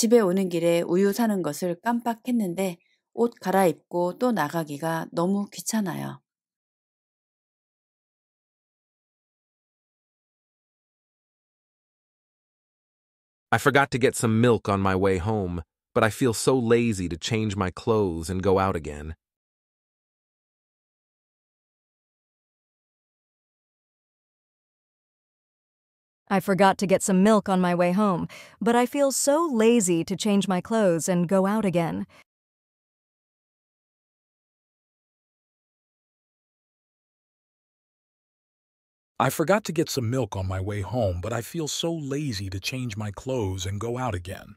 집에 오는 길에 우유 사는 것을 깜빡했는데 옷 갈아입고 또 나가기가 너무 귀찮아요. I forgot to get some milk on my way home, but I feel so lazy to change my clothes and go out again. I forgot to get some milk on my way home, but I feel so lazy to change my clothes and go out again. I forgot to get some milk on my way home, but I feel so lazy to change my clothes and go out again.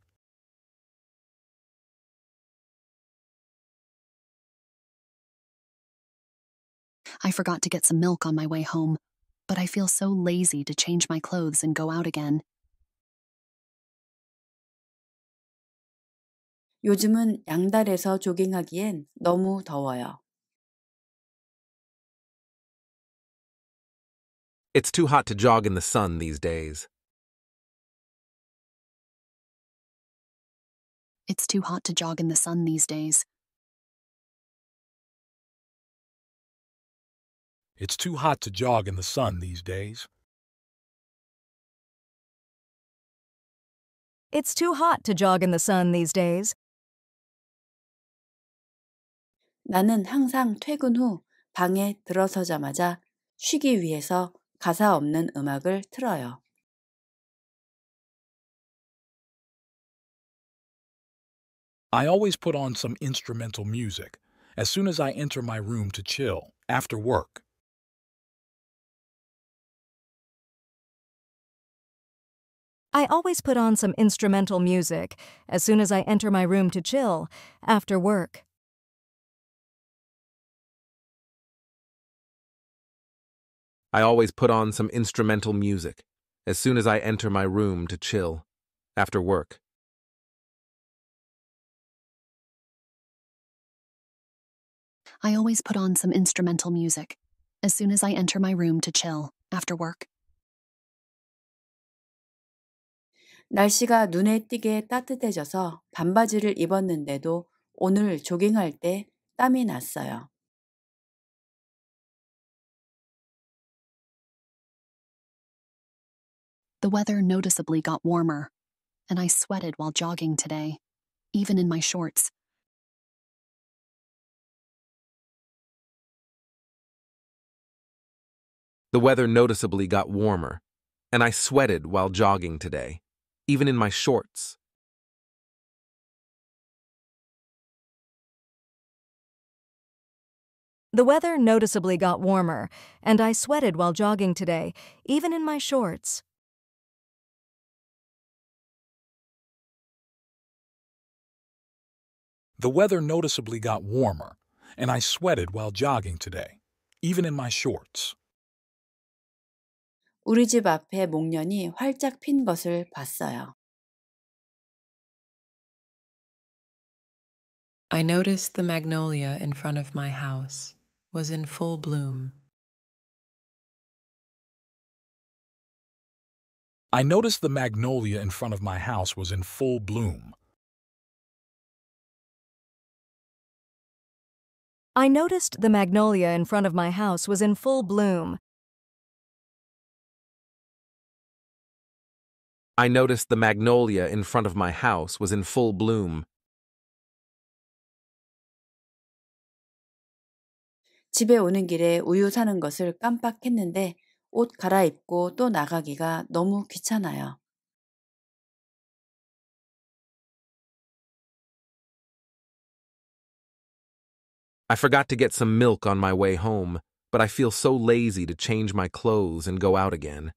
I forgot to get some milk on my way home, but I feel so lazy to change my clothes and go out again. 요즘은 양달에서 조깅하기엔 너무 더워요. It's too hot to jog in the sun these days. It's too hot to jog in the sun these days. It's too hot to jog in the sun these days. It's too hot to jog in the sun these days. 나는 항상 퇴근 후 방에 들어서자마자 쉬기 위해서 가사 없는 음악을 틀어요. I always put on some instrumental music as soon as I enter my room to chill after work. I always put on some instrumental music as soon as I enter my room to chill after work. I always put on some instrumental music as soon as I enter my room to chill after work. I always put on some instrumental music as soon as I enter my room to chill after work. 날씨가 눈에 띄게 따뜻해져서 반바지를 입었는데도 오늘 조깅할 때 땀이 났어요. The weather noticeably got warmer, and I sweated while jogging today, The weather noticeably got warmer, and I sweated while jogging today, even in my shorts. The weather noticeably got warmer, and I sweated while jogging today, even in my shorts. The weather noticeably got warmer, and I sweated while jogging today, even in my shorts. 우리 집 앞에 목련이 활짝 핀 것을 봤어요. I noticed the magnolia in front of my house was in full bloom. I noticed the magnolia in front of my house was in full bloom. I noticed the magnolia in front of my house was in full bloom. I noticed the magnolia in front of my house was in full bloom. 집에 오는 길에 우유 사는 것을 깜빡했는데 옷 갈아입고 또 나가기가 너무 귀찮아요. I forgot to get some milk on my way home, but I feel so lazy to change my clothes and go out again.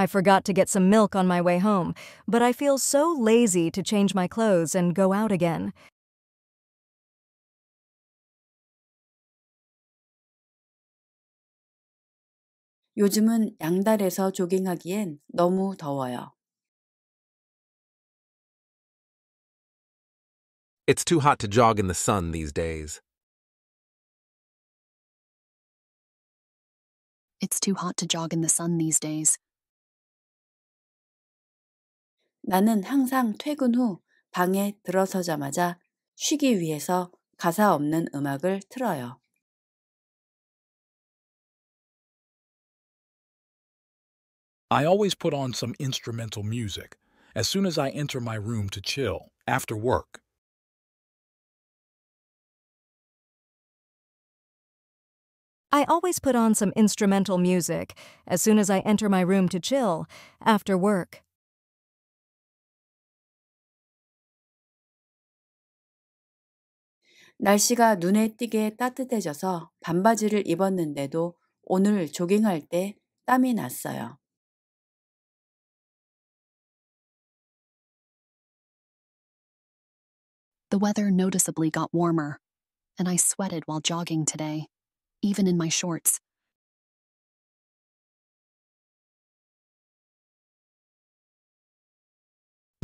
I forgot to get some milk on my way home, but I feel so lazy to change my clothes and go out again. It's too hot to jog in the sun these days. It's too hot to jog in the sun these days. 나는 항상 퇴근 후 방에 들어서자마자 쉬기 위해서 가사 없는 음악을 틀어요. I always put on some instrumental music as soon as I enter my room to chill after work. I always put on some instrumental music as soon as I enter my room to chill after work. 날씨가 눈에 띄게 따뜻해져서 반바지를 입었는데도 오늘 조깅할 때 땀이 났어요. The weather noticeably got warmer, and I sweated while jogging today, The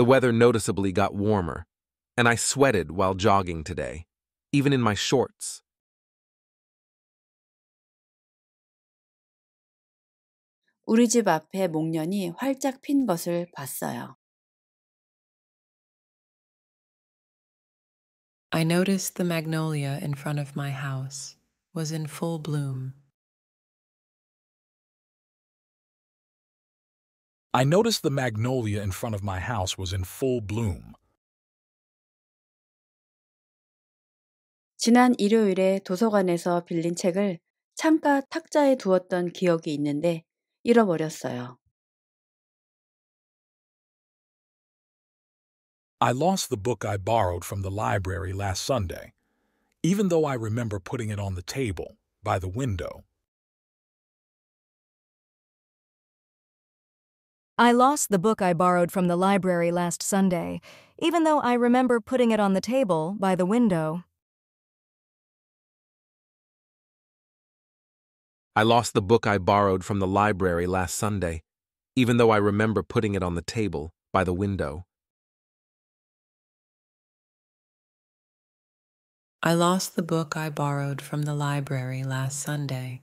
weather noticeably got warmer, and I sweated while jogging today, even in my shorts. I noticed the magnolia in front of my house was in full bloom. I noticed the magnolia in front of my house was in full bloom. 지난 일요일에 도서관에서 빌린 책을 창가 탁자에 두었던 기억이 있는데 잃어버렸어요. I lost the book I borrowed from the library last Sunday, even though I remember putting it on the table by the window. I lost the book I borrowed from the library last Sunday, even though I remember putting it on the table by the window. I lost the book I borrowed from the library last Sunday, even though I remember putting it on the table by the window. I lost the book I borrowed from the library last Sunday,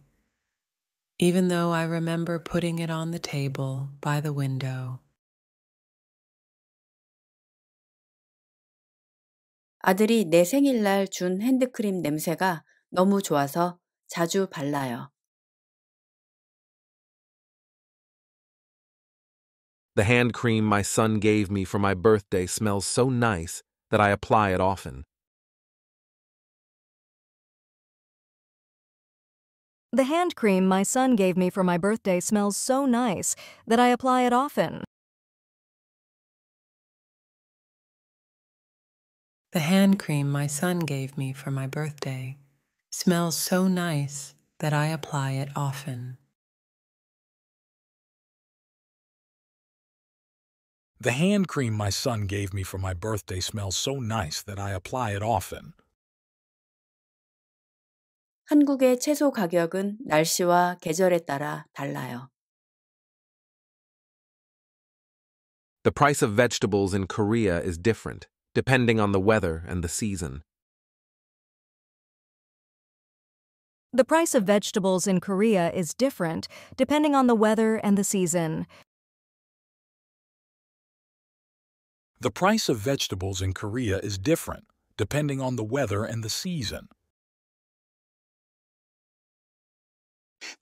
even though I remember putting it on the table by the window. 아들이 내 생일날 준 핸드크림 냄새가 너무 좋아서 자주 발라요. The hand cream my son gave me for my birthday smells so nice that I apply it often. The hand cream my son gave me for my birthday smells so nice that I apply it often. The hand cream my son gave me for my birthday smells so nice that I apply it often. The hand cream my son gave me for my birthday smells so nice that I apply it often. 한국의 채소 가격은 날씨와 계절에 따라 달라요. The price of vegetables in Korea is different, depending on the weather and the season. The price of vegetables in Korea is different, depending on the weather and the season. The price of vegetables in Korea is different, depending on the weather and the season.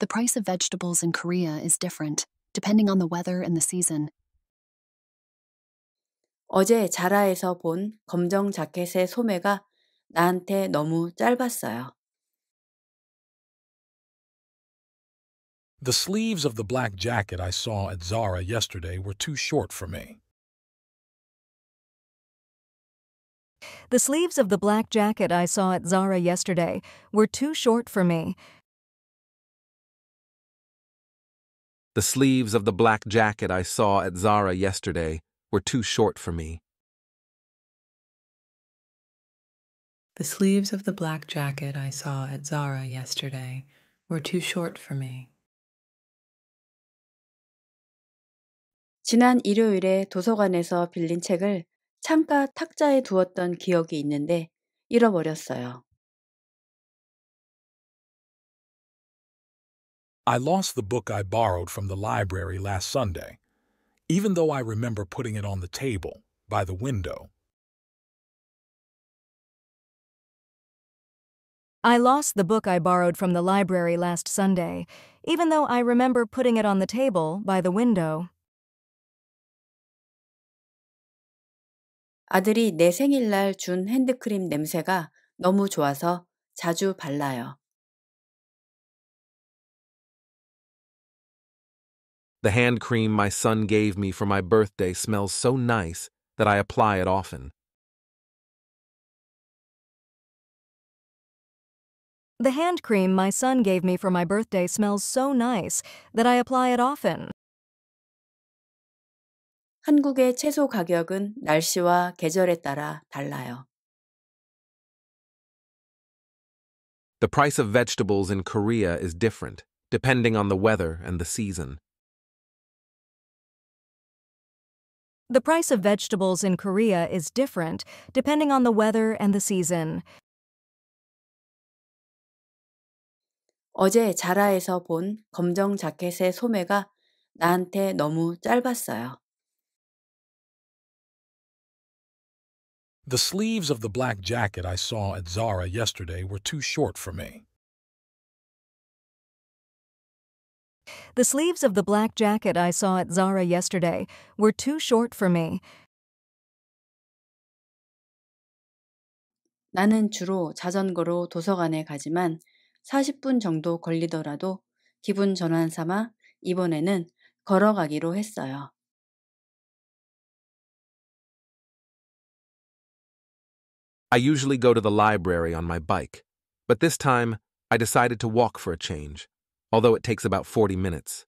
The price of vegetables in Korea is different, depending on the weather and the season. 어제 자라에서 본 검정 자켓의 소매가 나한테 너무 짧았어요. The sleeves of the black jacket I saw at Zara yesterday were too short for me. The sleeves of the black jacket I saw at Zara yesterday were too short for me. The sleeves of the black jacket I saw at Zara yesterday were too short for me. The sleeves of the black jacket I saw at Zara yesterday were too short for me. 지난 일요일에 도서관에서 빌린 책을 창가 탁자에 두었던 기억이 있는데 잃어버렸어요. I lost the book I borrowed from the library last Sunday, even though I remember putting it on the table by the window. I lost the book I borrowed from the library last Sunday, even though I remember putting it on the table by the window. 아들이 내 생일날 준 핸드크림 냄새가 너무 좋아서 자주 발라요. The hand cream my son gave me for my birthday smells so nice that I apply it often. The hand cream my son gave me for my birthday smells so nice that I apply it often. 한국의 채소 가격은 날씨와 계절에 따라 달라요. The price of vegetables in Korea is different, depending on the weather and the season. The price of vegetables in Korea is different, depending on the weather and the season. 어제 자라에서 본 검정 자켓의 소매가 나한테 너무 짧았어요. The sleeves of the black jacket I saw at Zara yesterday were too short for me. The sleeves of the black jacket I saw at Zara yesterday were too short for me. 나는 주로 자전거로 도서관에 가지만 40분 정도 걸리더라도 기분 전환 삼아 이번에는 걸어가기로 했어요. I usually go to the library on my bike, but this time I decided to walk for a change, although it takes about 40 minutes.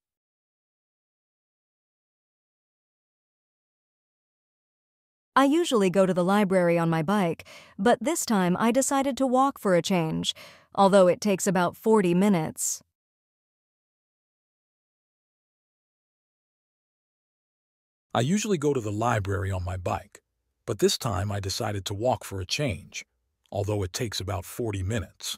I usually go to the library on my bike, but this time I decided to walk for a change, although it takes about 40 minutes. I usually go to the library on my bike, but this time I decided to walk for a change, although it takes about 40 minutes.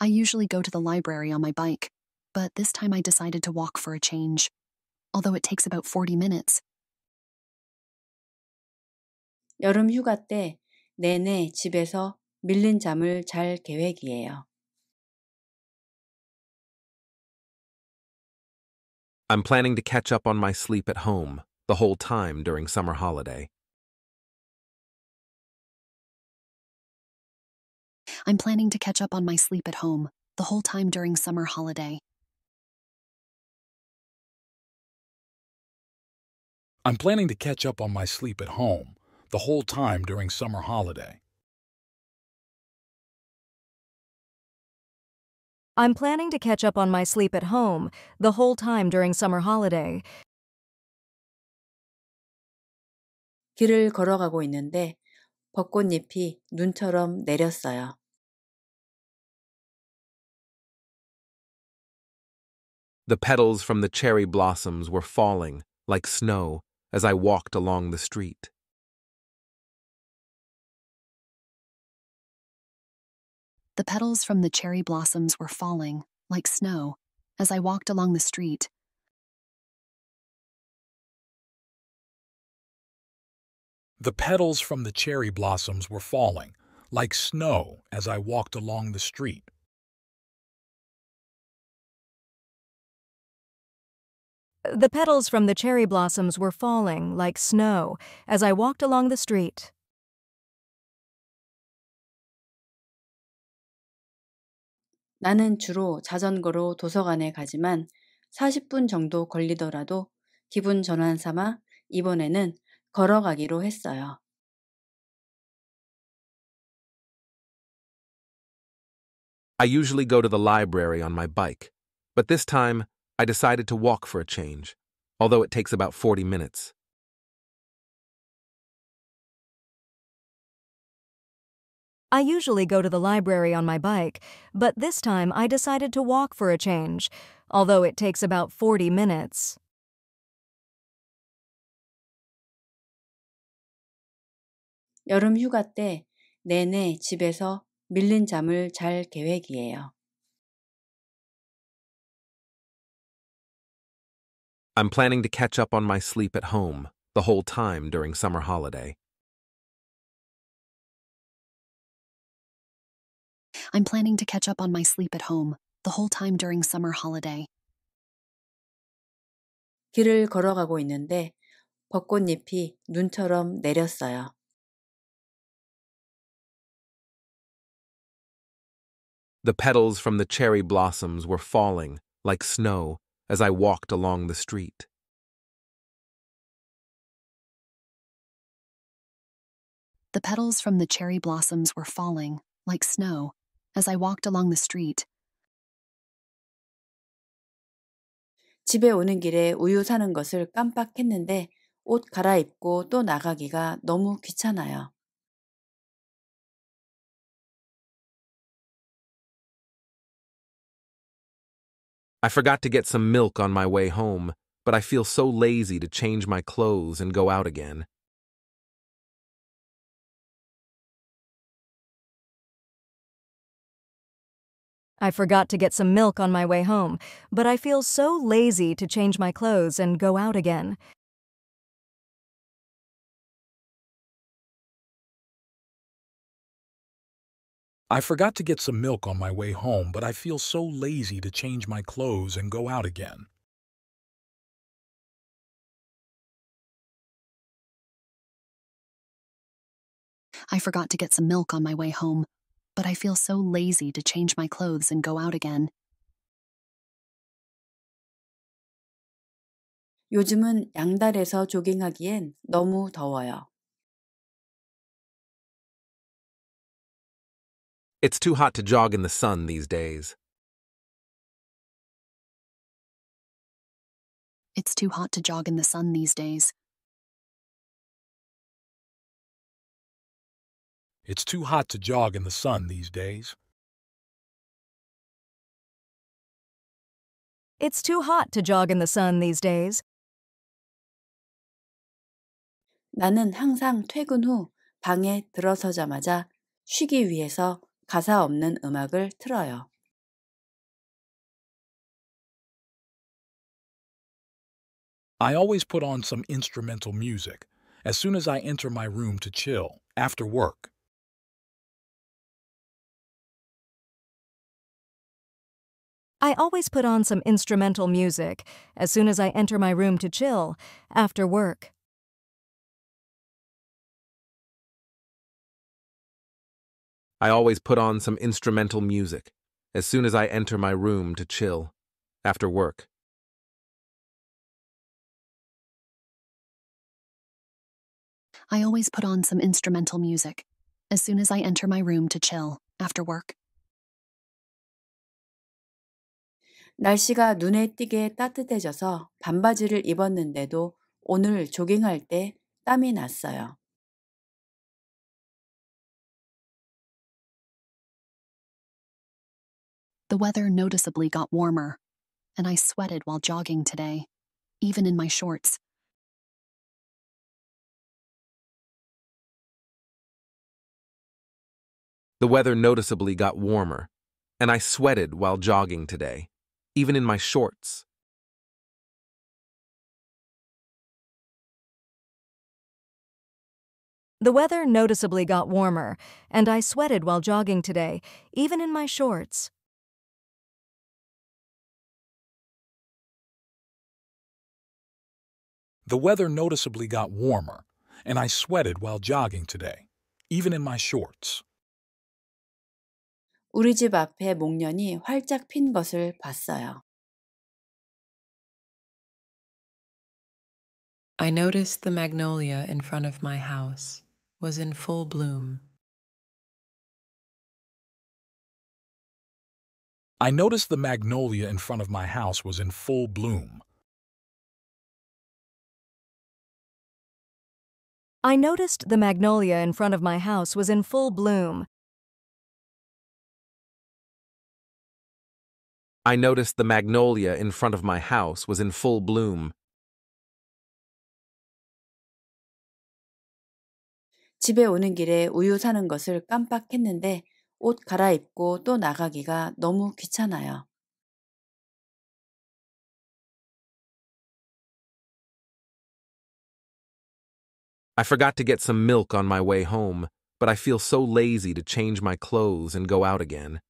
I usually go to the library on my bike, but this time I decided to walk for a change, although it takes about 40 minutes. 여름 휴가 때 내내 집에서 밀린 잠을 잘 계획이에요. I'm planning to catch up on my sleep at home the whole time during summer holiday. I'm planning to catch up on my sleep at home the whole time during summer holiday. I'm planning to catch up on my sleep at home the whole time during summer holiday. I'm planning to catch up on my sleep at home the whole time during summer holiday. 길을 걸어가고 있는데 벚꽃잎이 눈처럼 내렸어요. The petals from the cherry blossoms were falling like snow as I walked along the street. The petals from the cherry blossoms were falling, like snow, as I walked along the street. The petals from the cherry blossoms were falling, like snow, as I walked along the street. The petals from the cherry blossoms were falling, like snow, as I walked along the street. 나는 주로 자전거로 도서관에 가지만 40분 정도 걸리더라도 기분 전환 삼아 이번에는 걸어가기로 했어요. I usually go to the library on my bike, but this time I decided to walk for a change, although it takes about 40 minutes. I usually go to the library on my bike, but this time I decided to walk for a change, although it takes about 40 minutes. 계획이에요. I'm planning to catch up on my sleep at home the whole time during summer holiday. I'm planning to catch up on my sleep at home, the whole time during summer holiday. 길을 걸어가고 있는데 벚꽃잎이 눈처럼 내렸어요. The petals from the cherry blossoms were falling, like snow, as I walked along the street. The petals from the cherry blossoms were falling, like snow, as I walked along the street. 집에 오는 길에 우유 사는 것을 깜빡했는데 옷 갈아입고 또 나가기가 너무 귀찮아요. I forgot to get some milk on my way home, but I feel so lazy to change my clothes and go out again. I forgot to get some milk on my way home, but I feel so lazy to change my clothes and go out again. I forgot to get some milk on my way home, but I feel so lazy to change my clothes and go out again. I forgot to get some milk on my way home, but I feel so lazy to change my clothes and go out again. 요즘은 양달에서 조깅하기엔 너무 더워요. It's too hot to jog in the sun these days. It's too hot to jog in the sun these days. It's too hot to jog in the sun these days. It's too hot to jog in the sun these days. 나는 항상 퇴근 후 방에 들어서자마자 쉬기 위해서 가사 없는 음악을 틀어요. I always put on some instrumental music as soon as I enter my room to chill after work. I always put on some instrumental music as soon as I enter my room to chill, after work. I always put on some instrumental music as soon as I enter my room to chill, after work. I always put on some instrumental music as soon as I enter my room to chill, after work. 날씨가 눈에 띄게 따뜻해져서 반바지를 입었는데도 오늘 조깅할 때 땀이 났어요. The weather noticeably got warmer, and I sweated while jogging today, The weather noticeably got warmer, and I sweated while jogging today, even in my shorts. The weather noticeably got warmer, and I sweated while jogging today, even in my shorts. The weather noticeably got warmer, and I sweated while jogging today, even in my shorts. 우리 집 앞에 목련이 활짝 핀 것을 봤어요. I noticed the magnolia in front of my house was in full bloom. I noticed the magnolia in front of my house was in full bloom. I noticed the magnolia in front of my house was in full bloom. I noticed the magnolia in front of my house was in full bloom. I forgot to get some milk on my way home, but I feel so lazy to change my clothes and go out again.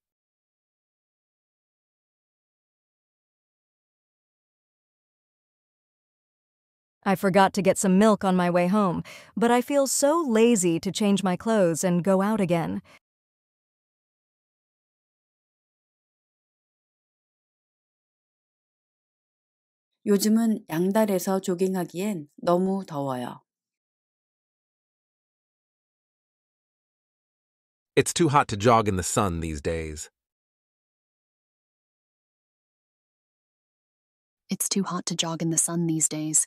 I forgot to get some milk on my way home, but I feel so lazy to change my clothes and go out again. It's too hot to jog in the sun these days. It's too hot to jog in the sun these days.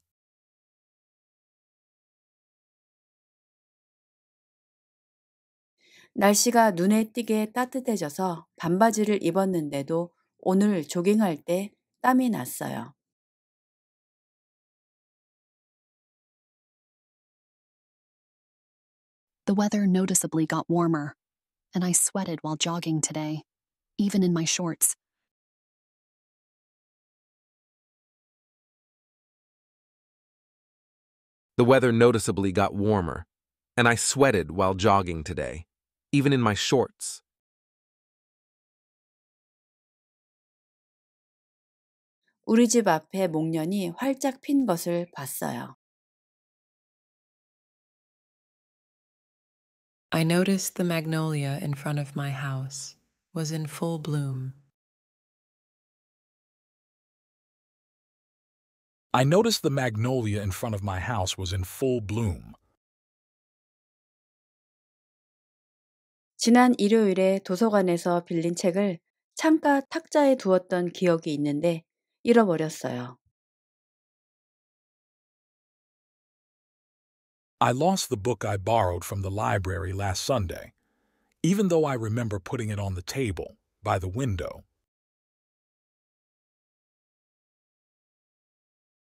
날씨가 눈에 띄게 따뜻해져서 반바지를 입었는데도 오늘 조깅할 때 땀이 났어요. The weather noticeably got warmer, and I sweated while jogging today, The weather noticeably got warmer, and I sweated while jogging today, even in my shorts. I noticed the magnolia in front of my house was in full bloom. I noticed the magnolia in front of my house was in full bloom. 지난 일요일에 도서관에서 빌린 책을 창가 탁자에 두었던 기억이 있는데 잃어버렸어요. I lost the book I borrowed from the library last Sunday, even though I remember putting it on the table by the window.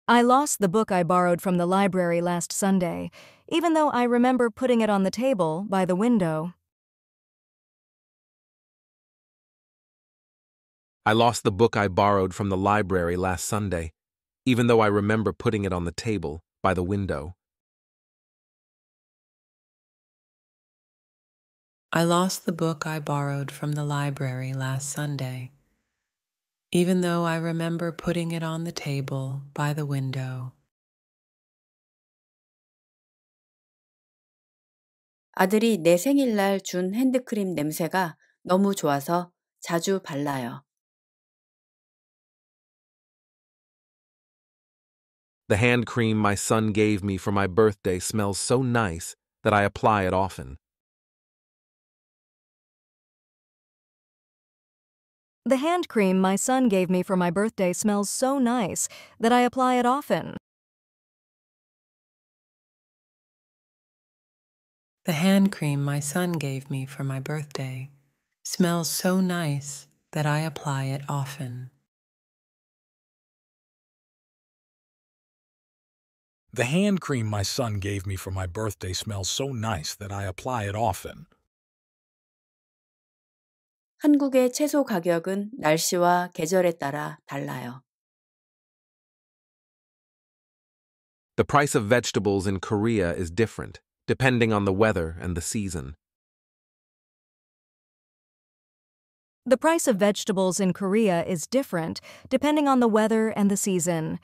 I lost the book I borrowed from the library last Sunday, even though I remember putting it on the table by the window. I lost the book I borrowed from the library last Sunday, even though I remember putting it on the table by the window. I lost the book I borrowed from the library last Sunday, even though I remember putting it on the table by the window. 아들이 내 생일날 준 핸드크림 냄새가 너무 좋아서 자주 발라요. The hand cream my son gave me for my birthday smells so nice that I apply it often. The hand cream my son gave me for my birthday smells so nice that I apply it often. The hand cream my son gave me for my birthday smells so nice that I apply it often. The hand cream my son gave me for my birthday smells so nice that I apply it often. 한국의 채소 가격은 날씨와 계절에 따라 달라요. The price of vegetables in Korea is different, depending on the weather and the season. The price of vegetables in Korea is different, depending on the weather and the season.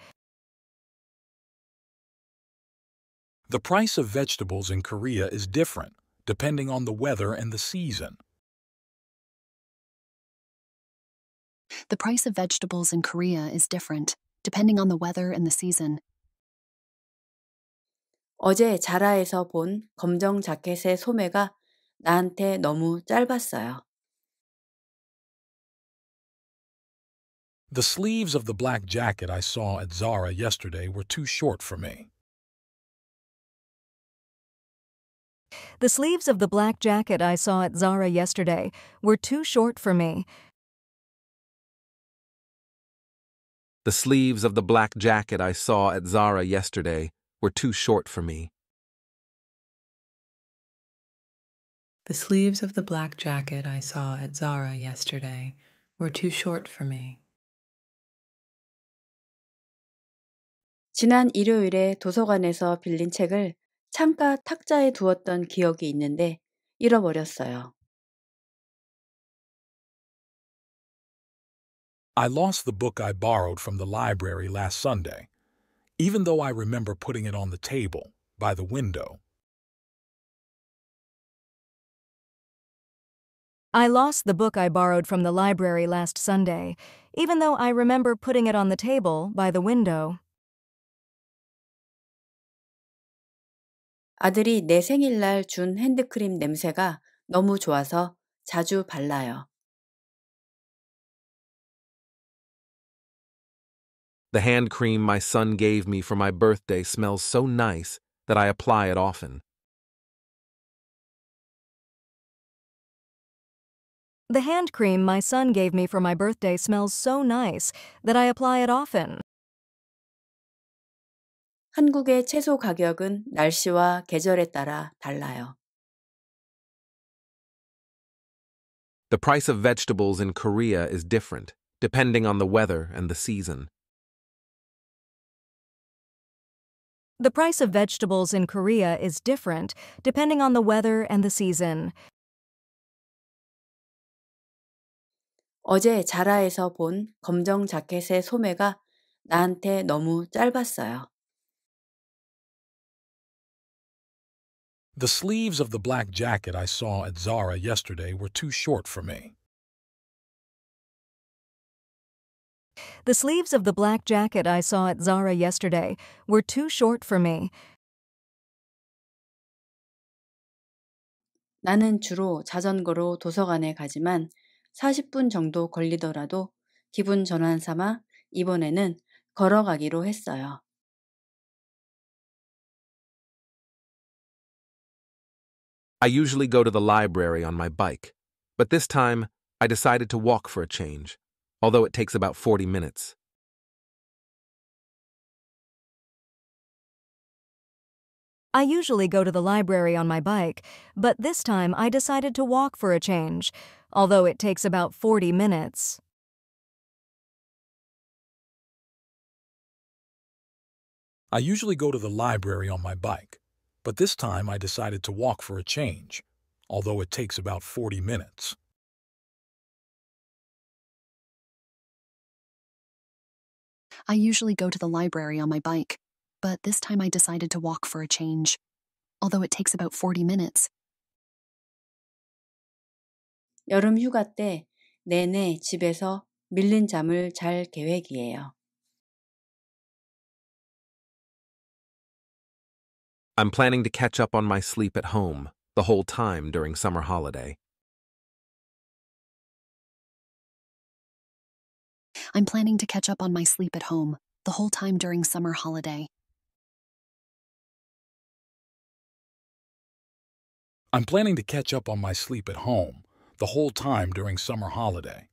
The price of vegetables in Korea is different, depending on the weather and the season. The price of vegetables in Korea is different, depending on the weather and the season. 어제 자라에서 본 검정 자켓의 소매가 나한테 너무 짧았어요. The sleeves of the black jacket I saw at Zara yesterday were too short for me. The sleeves of the black jacket I saw at Zara yesterday were too short for me. The sleeves of the black jacket I saw at Zara yesterday were too short for me. The sleeves of the black jacket I saw at Zara yesterday were too short for me. 지난 일요일에 도서관에서 빌린 책을 창가 탁자에 두었던 기억이 있는데 잃어버렸어요. I lost the book I borrowed from the library last Sunday, even though I remember putting it on the table by the window. I lost the book I borrowed from the library last Sunday, even though I remember putting it on the table by the window. 아들이 내 생일날 준 핸드크림 냄새가 너무 좋아서 자주 발라요. The hand cream my son gave me for my birthday smells so nice that I apply it often. The hand cream my son gave me for my birthday smells so nice that I apply it often. 한국의 채소 가격은 날씨와 계절에 따라 달라요. The price of vegetables in Korea is different, depending on the weather and the season. The price of vegetables in Korea is different, depending on the weather and the season. 어제 자라에서 본 검정 자켓의 소매가 나한테 너무 짧았어요. The sleeves of the black jacket I saw at Zara yesterday were too short for me. The sleeves of the black jacket I saw at Zara yesterday were too short for me. 나는 주로 자전거로 도서관에 가지만 40분 정도 걸리더라도 기분 전환 삼아 이번에는 걸어가기로 했어요. I usually go to the library on my bike, but this time I decided to walk for a change, although it takes about 40 minutes. I usually go to the library on my bike, but this time I decided to walk for a change, although it takes about 40 minutes. I usually go to the library on my bike, but this time I decided to walk for a change, although it takes about 40 minutes. I usually go to the library on my bike, but this time I decided to walk for a change, although it takes about 40 minutes. 여름 휴가 때 내내 집에서 밀린 잠을 잘 계획이에요. I'm planning to catch up on my sleep at home the whole time during summer holiday. I'm planning to catch up on my sleep at home the whole time during summer holiday. I'm planning to catch up on my sleep at home the whole time during summer holiday.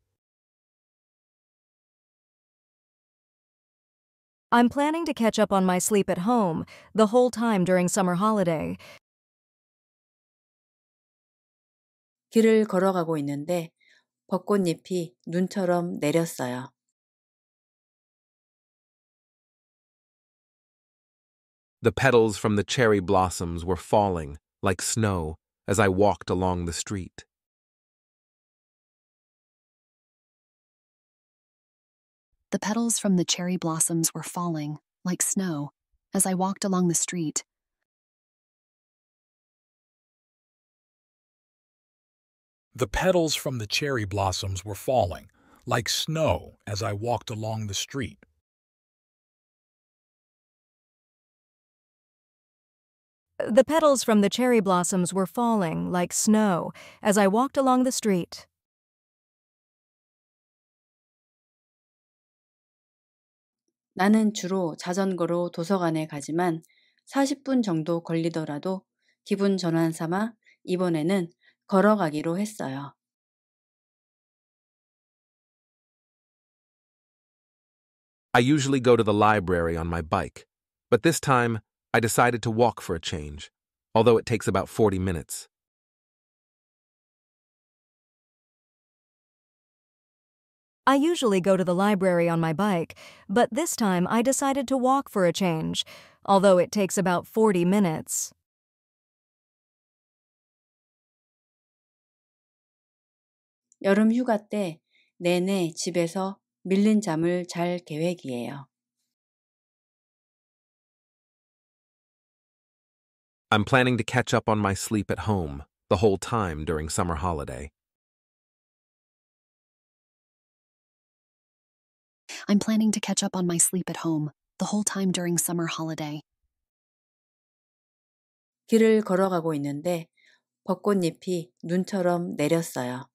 I'm planning to catch up on my sleep at home the whole time during summer holiday. 길을 걸어가고 있는데 벚꽃잎이 눈처럼 내렸어요. The petals from the cherry blossoms were falling, like snow, as I walked along the street. The petals from the cherry blossoms were falling, like snow, as I walked along the street. The petals from the cherry blossoms were falling, like snow, as I walked along the street. The petals from the cherry blossoms were falling, like snow, as I walked along the street. 나는 주로 자전거로 도서관에 가지만 40분 정도 걸리더라도 기분 전환 삼아 이번에는 걸어가기로 했어요. I usually go to the library on my bike, but this time I decided to walk for a change, although it takes about 40 minutes. I usually go to the library on my bike, but this time I decided to walk for a change, although it takes about 40 minutes. 계획이에요. I'm planning to catch up on my sleep at home the whole time during summer holiday. I'm planning to catch up on my sleep at home, the whole time during summer holiday. 길을 걸어가고 있는데 벚꽃잎이 눈처럼 내렸어요.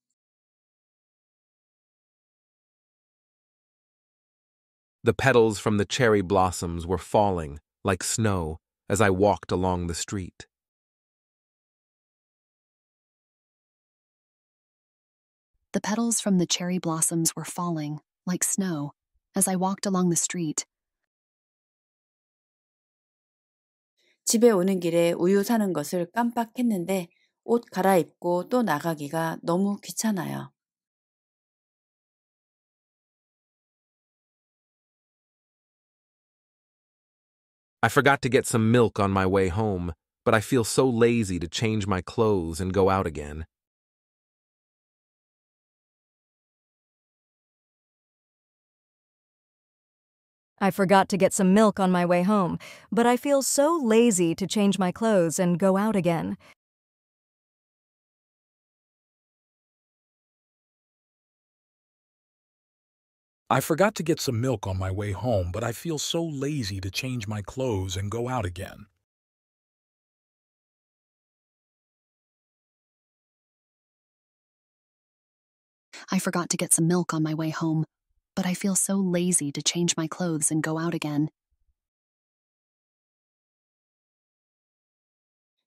The petals from the cherry blossoms were falling, like snow, as I walked along the street. The petals from the cherry blossoms were falling, like snow, as I walked along the street. 집에 오는 길에 우유 사는 것을 깜빡했는데 옷 갈아입고 또 나가기가 너무 귀찮아요. I forgot to get some milk on my way home, but I feel so lazy to change my clothes and go out again. I forgot to get some milk on my way home, but I feel so lazy to change my clothes and go out again. I forgot to get some milk on my way home, but I feel so lazy to change my clothes and go out again. I forgot to get some milk on my way home, but I feel so lazy to change my clothes and go out again.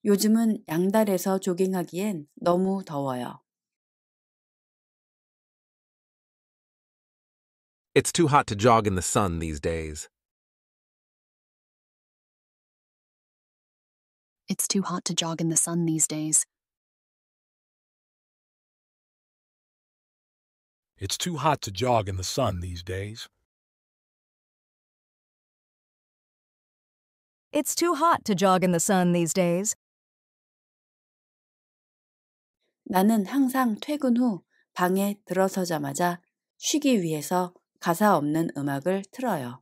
요즘은 양달에서 조깅하기엔 너무 더워요. It's too hot to jog in the sun these days. It's too hot to jog in the sun these days. It's too hot to jog in the sun these days. It's too hot to jog in the sun these days. 나는 항상 퇴근 후 방에 들어서자마자 쉬기 위해서 가사 없는 음악을 틀어요.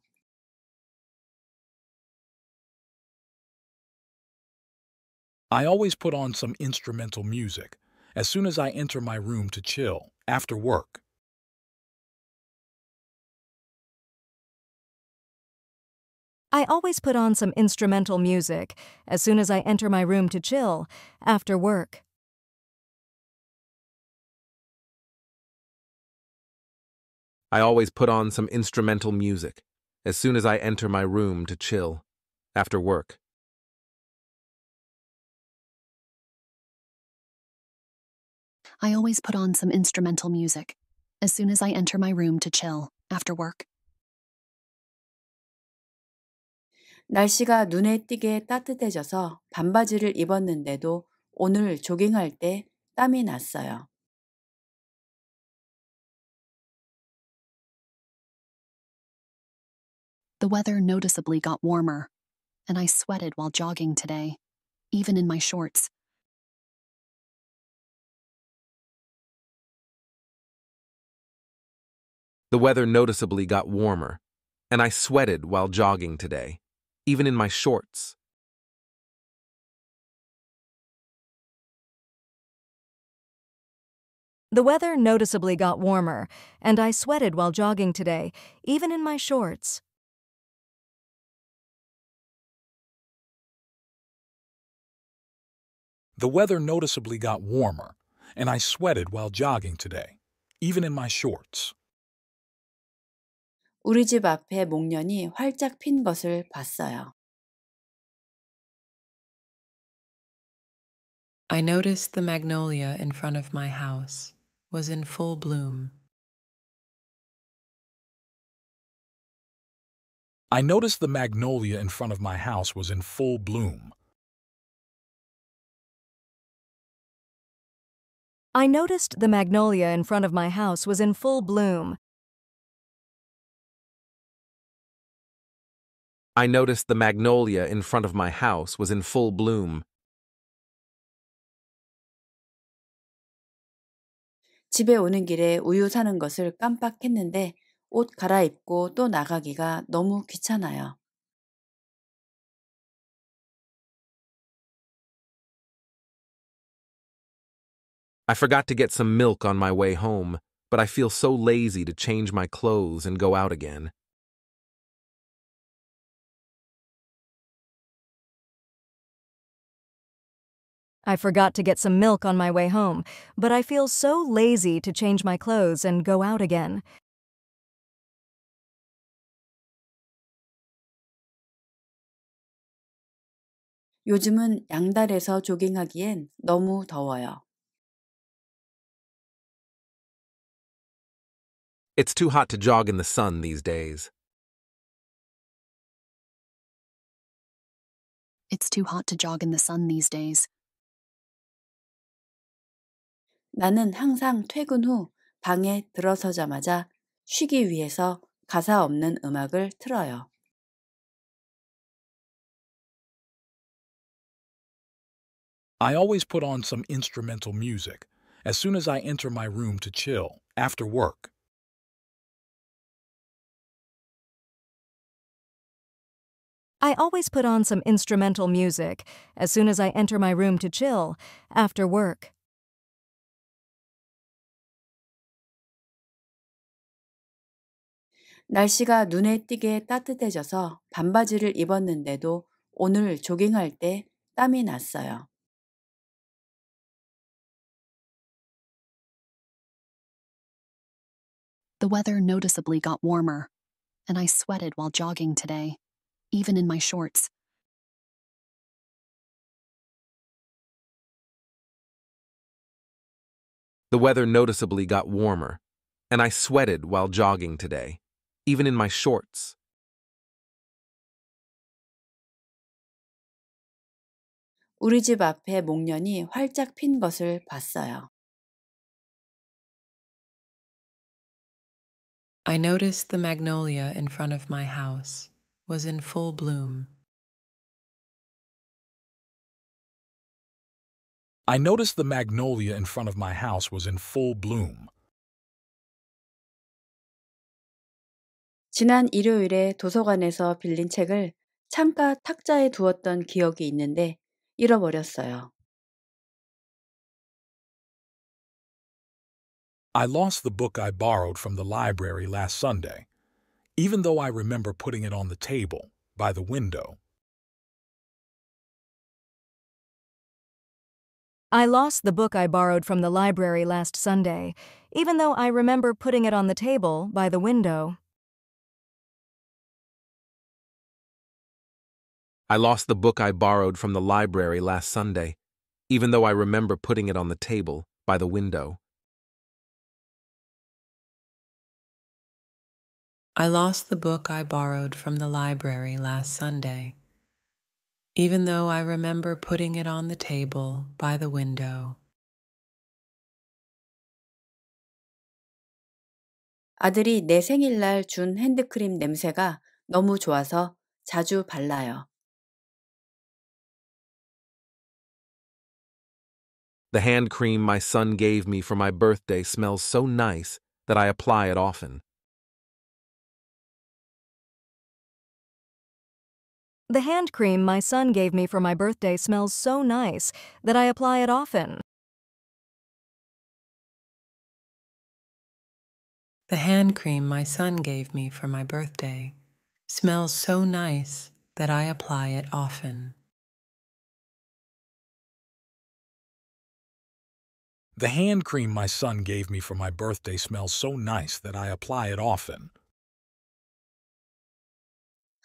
I always put on some instrumental music as soon as I enter my room to chill after work. I always put on some instrumental music as soon as I enter my room to chill after work. I always put on some instrumental music as soon as I enter my room to chill after work. I always put on some instrumental music as soon as I enter my room to chill after work. 날씨가 눈에 띄게 따뜻해져서 반바지를 입었는데도 오늘 조깅할 때 땀이 났어요. The weather noticeably got warmer, and I sweated while jogging today, even in my shorts. The weather noticeably got warmer, and I sweated while jogging today, even in my shorts. The weather noticeably got warmer, and I sweated while jogging today, even in my shorts. The weather noticeably got warmer, and I sweated while jogging today, even in my shorts. 우리 집 앞에 목련이 활짝 핀 것을 봤어요. I noticed the magnolia in front of my house was in full bloom. I noticed the magnolia in front of my house was in full bloom. I noticed the magnolia in front of my house was in full bloom. I noticed the magnolia in front of my house was in full bloom. 집에 오는 길에 우유 사는 것을 깜빡했는데 옷 갈아입고 또 나가기가 너무 귀찮아요. I forgot to get some milk on my way home, but I feel so lazy to change my clothes and go out again. I forgot to get some milk on my way home, but I feel so lazy to change my clothes and go out again. 요즘은 양달에서 조깅하기엔 너무 더워요. It's too hot to jog in the sun these days. It's too hot to jog in the sun these days. 나는 항상 퇴근 후 방에 들어서자마자 쉬기 위해서 가사 없는 음악을 틀어요. I always put on some instrumental music as soon as I enter my room to chill after work. I always put on some instrumental music as soon as I enter my room to chill after work. 날씨가 눈에 띄게 따뜻해져서 반바지를 입었는데도 오늘 조깅할 때 땀이 났어요. The weather noticeably got warmer, and I sweated while jogging today, even in my shorts. The weather noticeably got warmer, and I sweated while jogging today, even in my shorts. I noticed the magnolia in front of my house was in full bloom. I noticed the magnolia in front of my house was in full bloom. 지난 일요일에 도서관에서 빌린 책을 창가 탁자에 두었던 기억이 있는데 잃어버렸어요. I lost the book I borrowed from the library last Sunday, even though I remember putting it on the table by the window. I lost the book I borrowed from the library last Sunday, even though I remember putting it on the table by the window. I lost the book I borrowed from the library last Sunday, even though I remember putting it on the table by the window. I lost the book I borrowed from the library last Sunday, even though I remember putting it on the table by the window. 아들이 내 생일날 준 핸드크림 냄새가 너무 좋아서 자주 발라요. The hand cream my son gave me for my birthday smells so nice that I apply it often. The hand cream my son gave me for my birthday smells so nice that I apply it often. The hand cream my son gave me for my birthday smells so nice that I apply it often. The hand cream my son gave me for my birthday smells so nice that I apply it often.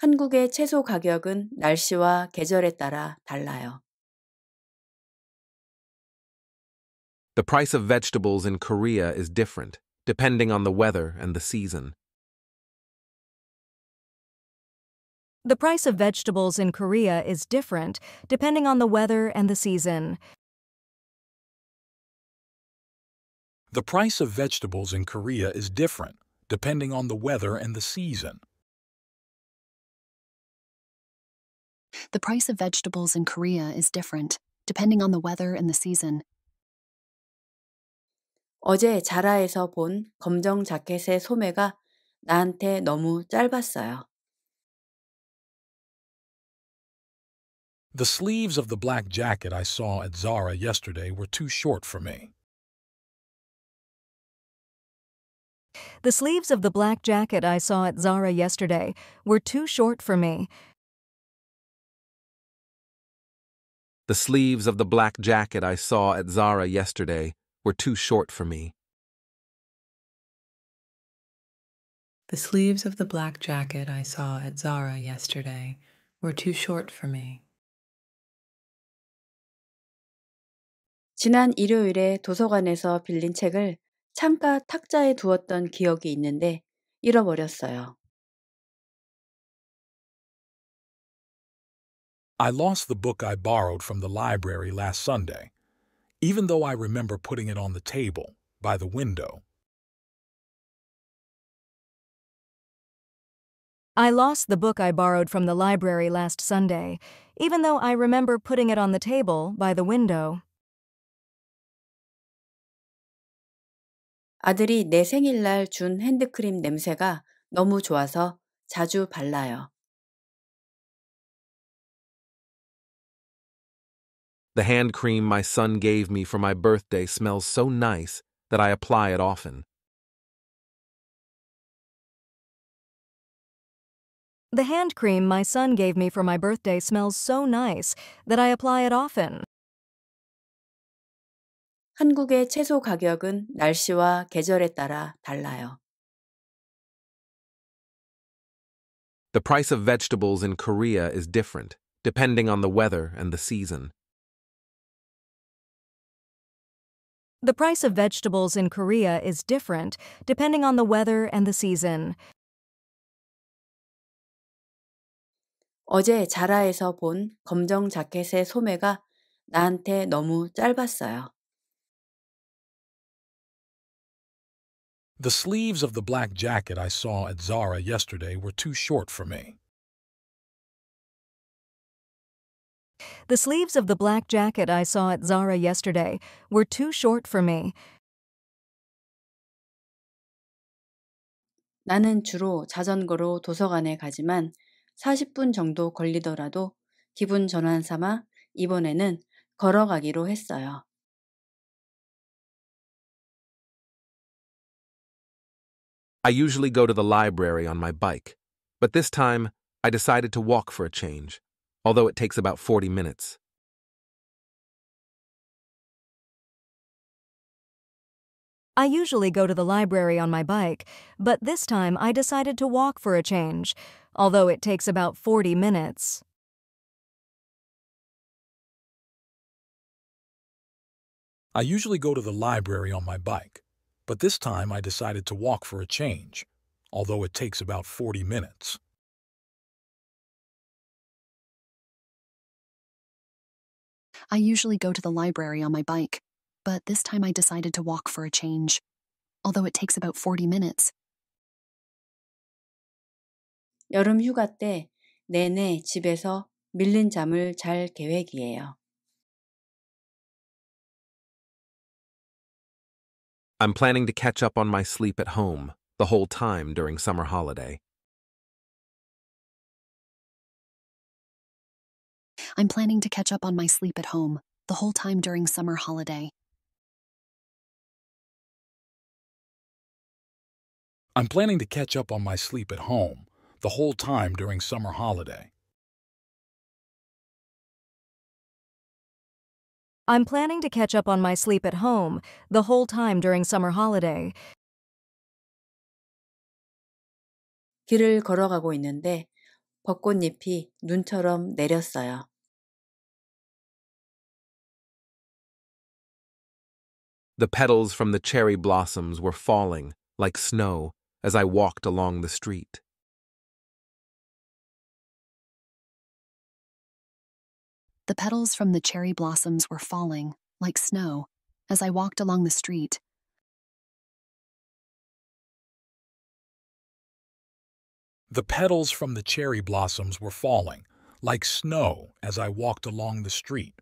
한국의 채소 가격은 날씨와 계절에 따라 달라요. The price of vegetables in Korea is different, depending on the weather and the season. The price of vegetables in Korea is different, depending on the weather and the season. The price of vegetables in Korea is different, depending on the weather and the season. The price of vegetables in Korea is different, depending on the weather and the season. 어제 자라에서 본 검정 자켓의 소매가 나한테 너무 짧았어요. The sleeves of the black jacket I saw at Zara yesterday were too short for me. The sleeves of the black jacket I saw at Zara yesterday were too short for me. The sleeves of the black jacket I saw at Zara yesterday were too short for me. The sleeves of the black jacket I saw at Zara yesterday were too short for me. 지난 일요일에 도서관에서 빌린 책을 창가 탁자에 두었던 기억이 있는데 잃어버렸어요. I lost the book I borrowed from the library last Sunday, even though I remember putting it on the table by the window. I lost the book I borrowed from the library last Sunday, even though I remember putting it on the table by the window. 아들이 내 생일날 준 핸드크림 냄새가 너무 좋아서 자주 발라요. The hand cream my son gave me for my birthday smells so nice that I apply it often. The hand cream my son gave me for my birthday smells so nice that I apply it often. 한국의 채소 가격은 날씨와 계절에 따라 달라요. The price of vegetables in Korea is different, depending on the weather and the season. The price of vegetables in Korea is different, depending on the weather and the season. 어제 자라에서 본 검정 자켓의 소매가 나한테 너무 짧았어요. The sleeves of the black jacket I saw at Zara yesterday were too short for me. The sleeves of the black jacket I saw at Zara yesterday were too short for me. 나는 주로 자전거로 도서관에 가지만 40분 정도 걸리더라도 기분 전환 삼아 이번에는 걸어가기로 했어요. I usually go to the library on my bike, but this time I decided to walk for a change, although it takes about 40 minutes. I usually go to the library on my bike, but this time I decided to walk for a change, although it takes about 40 minutes. I usually go to the library on my bike, but this time I decided to walk for a change, although it takes about 40 minutes. I usually go to the library on my bike, but this time I decided to walk for a change, although it takes about 40 minutes. 여름 휴가 때 내내 집에서 밀린 잠을 잘 계획이에요. I'm planning to catch up on my sleep at home the whole time during summer holiday. I'm planning to catch up on my sleep at home the whole time during summer holiday. I'm planning to catch up on my sleep at home the whole time during summer holiday. I'm planning to catch up on my sleep at home the whole time during summer holiday. 길을 걸어가고 있는데 벚꽃잎이 눈처럼 내렸어요. The petals from the cherry blossoms were falling like snow as I walked along the street. The petals from the cherry blossoms were falling, like snow, as I walked along the street. The petals from the cherry blossoms were falling, like snow, as I walked along the street.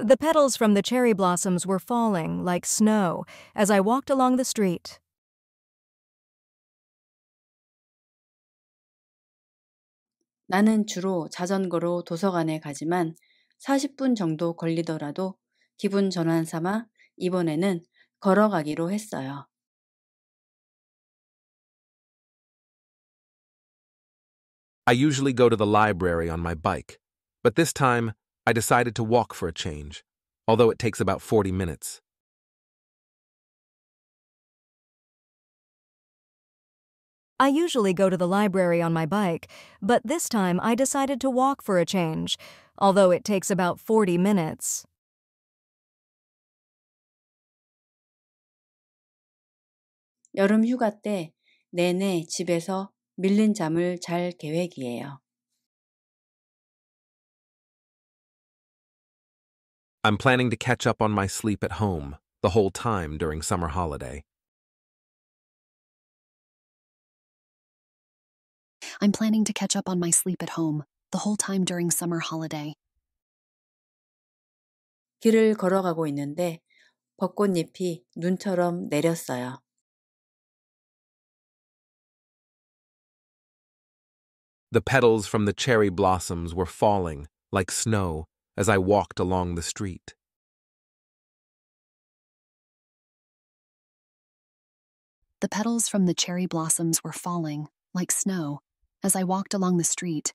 The petals from the cherry blossoms were falling, like snow, as I walked along the street. 나는 주로 자전거로 도서관에 가지만 40분 정도 걸리더라도 기분 전환 삼아 이번에는 걸어가기로 했어요. I usually go to the library on my bike, but this time I decided to walk for a change, although it takes about 40 minutes. I usually go to the library on my bike, but this time I decided to walk for a change, although it takes about 40 minutes. 계획이에요. I'm planning to catch up on my sleep at home the whole time during summer holiday. I'm planning to catch up on my sleep at home the whole time during summer holiday. 길을 걸어가고 있는데 벚꽃잎이 눈처럼 내렸어요. The petals from the cherry blossoms were falling like snow as I walked along the street. The petals from the cherry blossoms were falling like snow as I walked along the street.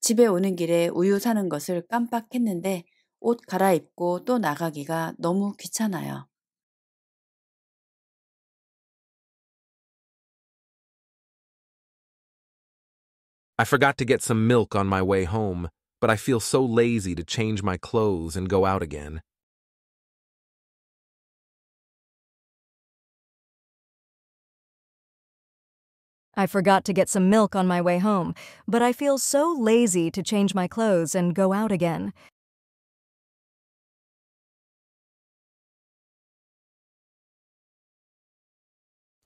집에 오는 길에 우유 사는 것을 깜빡했는데 옷 갈아입고 또 나가기가 너무 귀찮아요. I forgot to get some milk on my way home, but I feel so lazy to change my clothes and go out again. I forgot to get some milk on my way home, but I feel so lazy to change my clothes and go out again.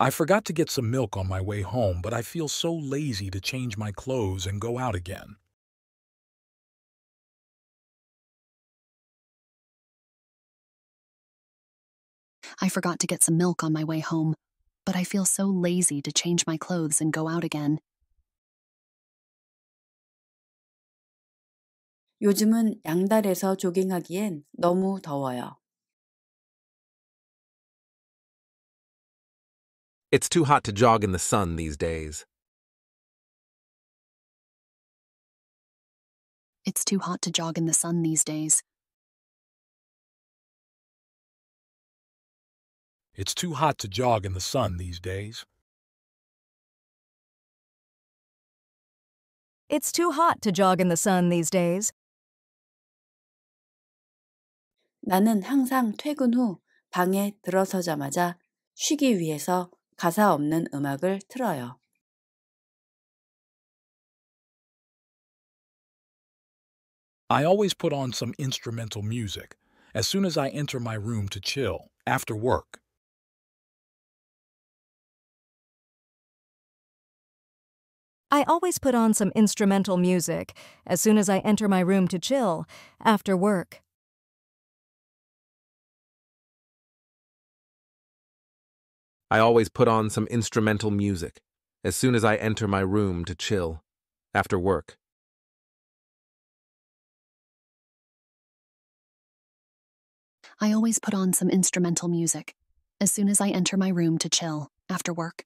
I forgot to get some milk on my way home, but I feel so lazy to change my clothes and go out again. I forgot to get some milk on my way home, but I feel so lazy to change my clothes and go out again. 요즘은 양달에서 조깅하기엔 너무 더워요. It's too hot to jog in the sun these days. It's too hot to jog in the sun these days. It's too hot to jog in the sun these days. It's too hot to jog in the sun these days. 나는 항상 퇴근 후 방에 들어서자마자 쉬기 위해서 가사 없는 음악을 틀어요. I always put on some instrumental music as soon as I enter my room to chill after work. I always put on some instrumental music as soon as I enter my room to chill after work. I always put on some instrumental music as soon as I enter my room to chill after work. I always put on some instrumental music as soon as I enter my room to chill after work.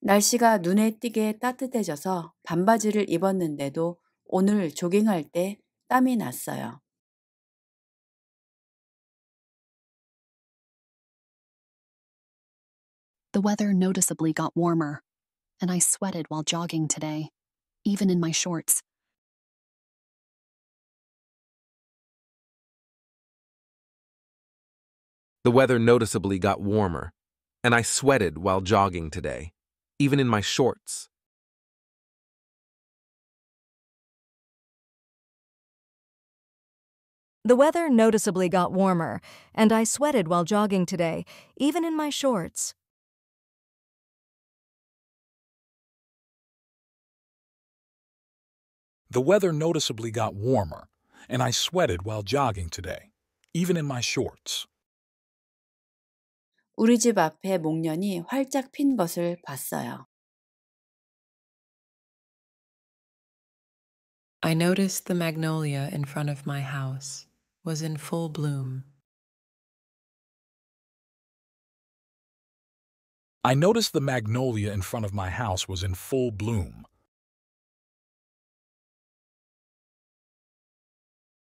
날씨가 눈에 띄게 따뜻해져서 반바지를 입었는데도 오늘 조깅할 때 땀이 났어요. The weather noticeably got warmer, and I sweated while jogging today, even in my shorts. The weather noticeably got warmer, and I sweated while jogging today, even in my shorts. The weather noticeably got warmer, and I sweated while jogging today, even in my shorts. The weather noticeably got warmer, and I sweated while jogging today, even in my shorts. 우리 집 앞에 목련이 활짝 핀 것을 봤어요. I noticed the magnolia in front of my house was in full bloom. I noticed the magnolia in front of my house was in full bloom.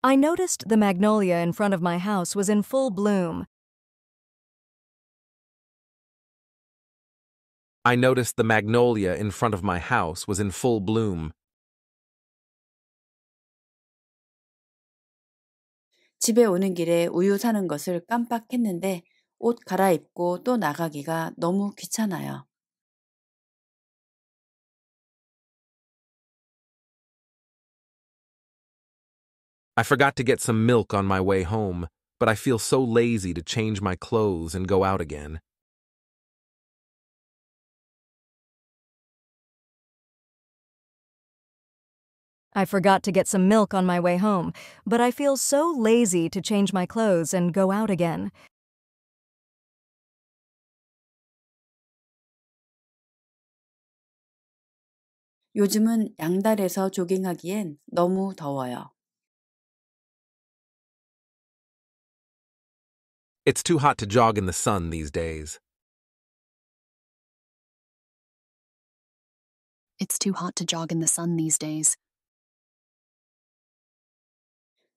I noticed the magnolia in front of my house was in full bloom. I noticed the magnolia in front of my house was in full bloom. 집에 오는 길에 우유 사는 것을 깜빡했는데 옷 갈아입고 또 나가기가 너무 귀찮아요. I forgot to get some milk on my way home, but I feel so lazy to change my clothes and go out again. I forgot to get some milk on my way home, but I feel so lazy to change my clothes and go out again. It's too hot to jog in the sun these days. It's too hot to jog in the sun these days.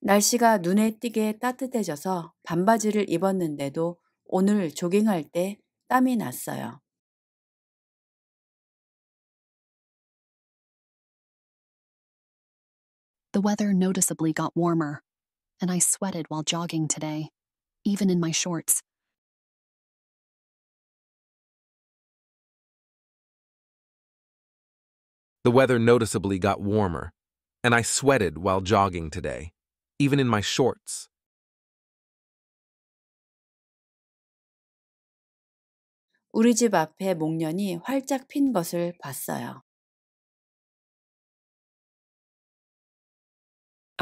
날씨가 눈에 띄게 따뜻해져서 반바지를 입었는데도 오늘 조깅할 때 땀이 났어요. The weather noticeably got warmer, and I sweated while jogging today, even in my shorts. The weather noticeably got warmer, and I sweated while jogging today, even in my shorts. I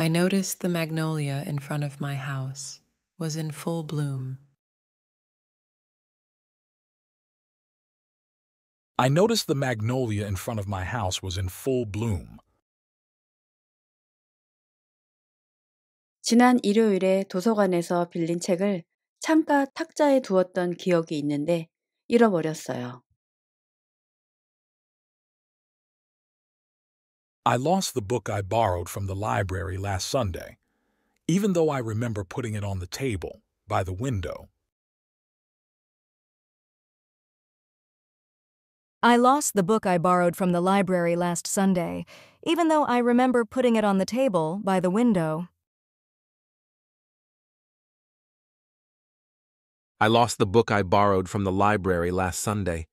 noticed the magnolia in front of my house was in full bloom. I noticed the magnolia in front of my house was in full bloom. 지난 일요일에 도서관에서 빌린 책을 창가 탁자에 두었던 기억이 있는데 잃어버렸어요. I lost the book I borrowed from the library last Sunday, even though I remember putting it on the table by the window. I lost the book I borrowed from the library last Sunday, even though I remember putting it on the table by the window. I lost the book I borrowed from the library last Sunday,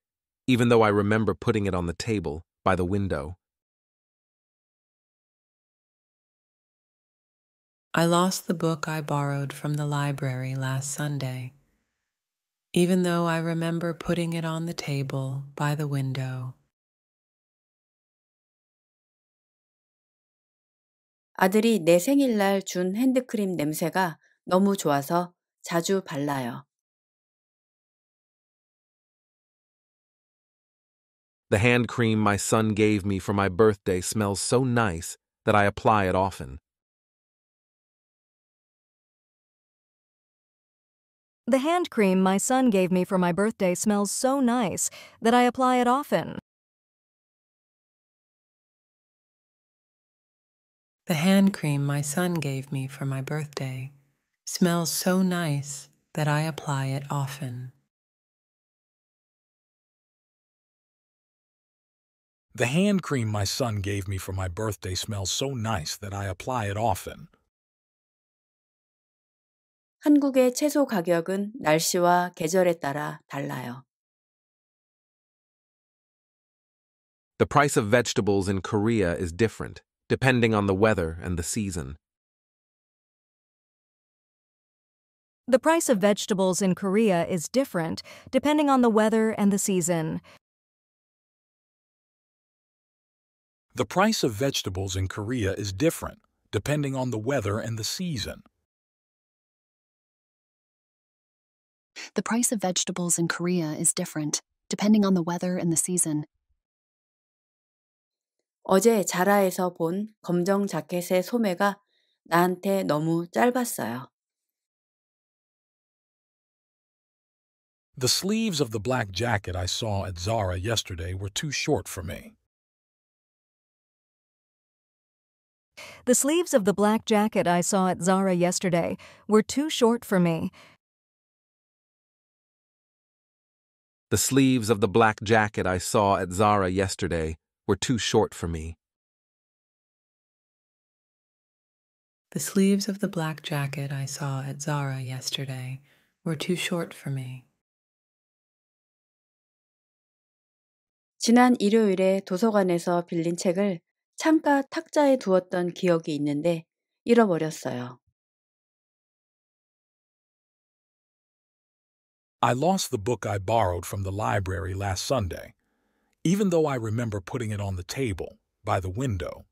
even though I remember putting it on the table by the window. I lost the book I borrowed from the library last Sunday, even though I remember putting it on the table by the window. 아들이 내 생일날 준 핸드크림 냄새가 너무 좋아서 자주 발라요. The hand cream my son gave me for my birthday smells so nice that I apply it often. The hand cream my son gave me for my birthday smells so nice that I apply it often. The hand cream my son gave me for my birthday smells so nice that I apply it often. The hand cream my son gave me for my birthday smells so nice that I apply it often. 한국의 채소 가격은 날씨와 계절에 따라 달라요. The price of vegetables in Korea is different, depending on the weather and the season. The price of vegetables in Korea is different, depending on the weather and the season. The price of vegetables in Korea is different, depending on the weather and the season. The price of vegetables in Korea is different, depending on the weather and the season. 어제 자라에서 본 검정 자켓의 소매가 나한테 너무 짧았어요. The sleeves of the black jacket I saw at Zara yesterday were too short for me. The sleeves of the black jacket I saw at Zara yesterday were too short for me. The sleeves of the black jacket I saw at Zara yesterday were too short for me. The sleeves of the black jacket I saw at Zara yesterday were too short for me. 지난 일요일에 도서관에서 빌린 책을 창가 탁자에 두었던 기억이 있는데 잃어버렸어요. I lost the book I borrowed from the library last Sunday, even though I remember putting it on the table by the window.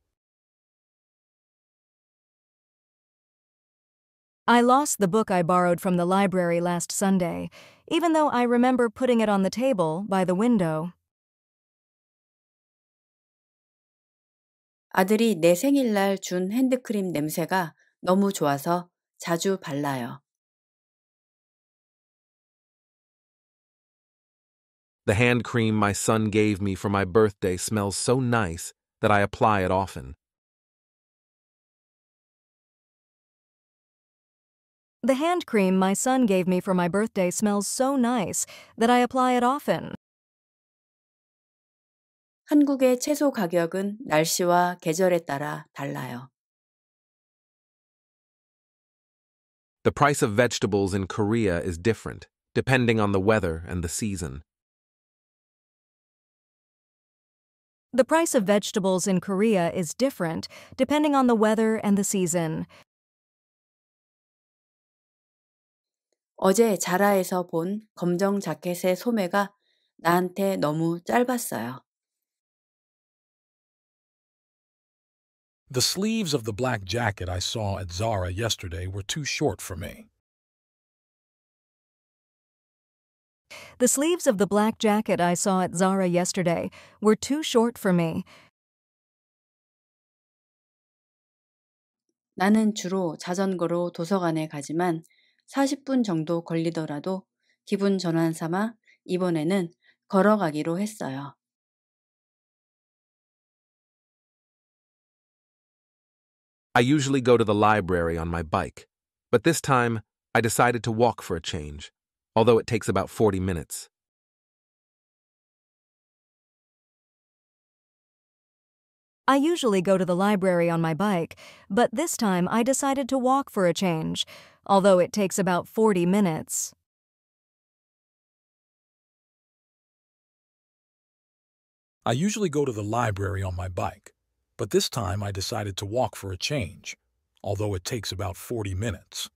I lost the book I borrowed from the library last Sunday, even though I remember putting it on the table by the window. 아들이 내 생일날 준 핸드크림 냄새가 너무 좋아서 자주 발라요. The hand cream my son gave me for my birthday smells so nice that I apply it often. The hand cream my son gave me for my birthday smells so nice that I apply it often. 한국의 채소 가격은 날씨와 계절에 따라 달라요. The price of vegetables in Korea is different, depending on the weather and the season. The price of vegetables in Korea is different, depending on the weather and the season. 어제 자라에서 본 검정 자켓의 소매가 나한테 너무 짧았어요. The sleeves of the black jacket I saw at Zara yesterday were too short for me. The sleeves of the black jacket I saw at Zara yesterday were too short for me. 나는 주로 자전거로 도서관에 가지만 40분 정도 걸리더라도 기분 전환 삼아 이번에는 걸어가기로 했어요. I usually go to the library on my bike, but this time I decided to walk for a change, although it takes about 40 minutes. I usually go to the library on my bike, but this time I decided to walk for a change, although it takes about 40 minutes. I usually go to the library on my bike, but this time I decided to walk for a change, although it takes about 40 minutes.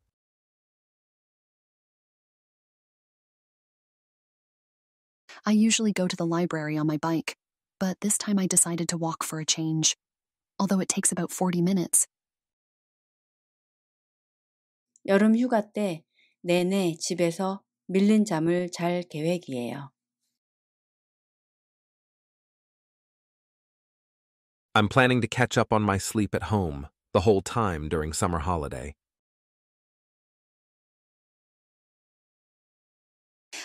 I usually go to the library on my bike, but this time I decided to walk for a change, although it takes about 40 minutes. 여름 휴가 때 내내 집에서 밀린 잠을 잘 계획이에요. I'm planning to catch up on my sleep at home the whole time during summer holiday.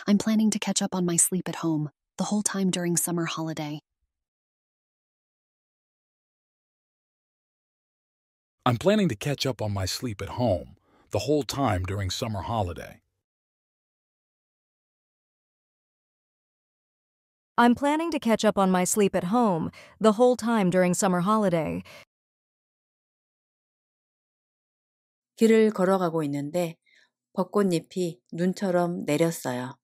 I'm planning to catch up on my sleep at home the whole time during summer holiday. I'm planning to catch up on my sleep at home the whole time during summer holiday. I'm planning to catch up on my sleep at home the whole time during summer holiday. 길을 걸어가고 있는데 벚꽃잎이 눈처럼 내렸어요.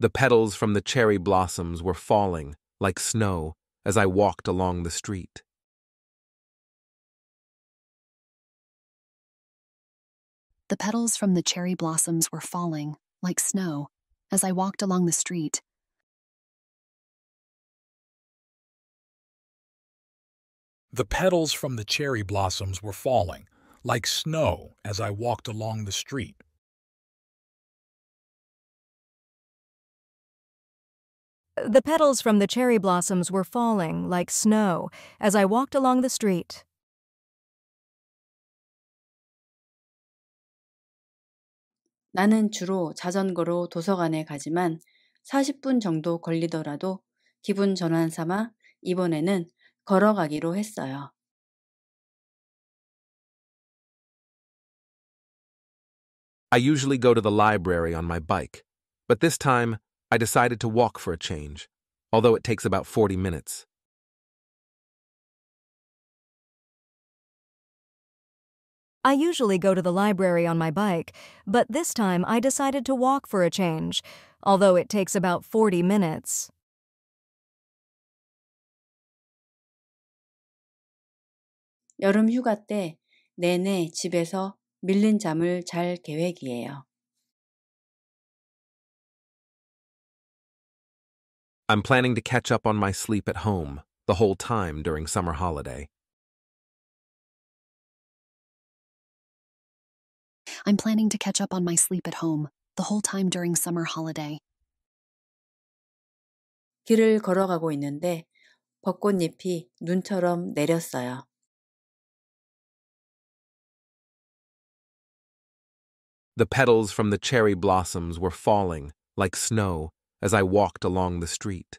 The petals from the cherry blossoms were falling like snow as I walked along the street. The petals from the cherry blossoms were falling, like snow, as I walked along the street. The petals from the cherry blossoms were falling, like snow, as I walked along the street. The petals from the cherry blossoms were falling, like snow, as I walked along the street. 나는 주로 자전거로 도서관에 가지만 40분 정도 걸리더라도 기분 전환 삼아 이번에는 걸어가기로 했어요. I usually go to the library on my bike, but this time I decided to walk for a change, although it takes about 40 minutes. I usually go to the library on my bike, but this time I decided to walk for a change, although it takes about 40 minutes. 계획이에요. I'm planning to catch up on my sleep at home the whole time during summer holiday. I'm planning to catch up on my sleep at home, the whole time during summer holiday. 길을 걸어가고 있는데 벚꽃잎이 눈처럼 내렸어요. The petals from the cherry blossoms were falling, like snow, as I walked along the street.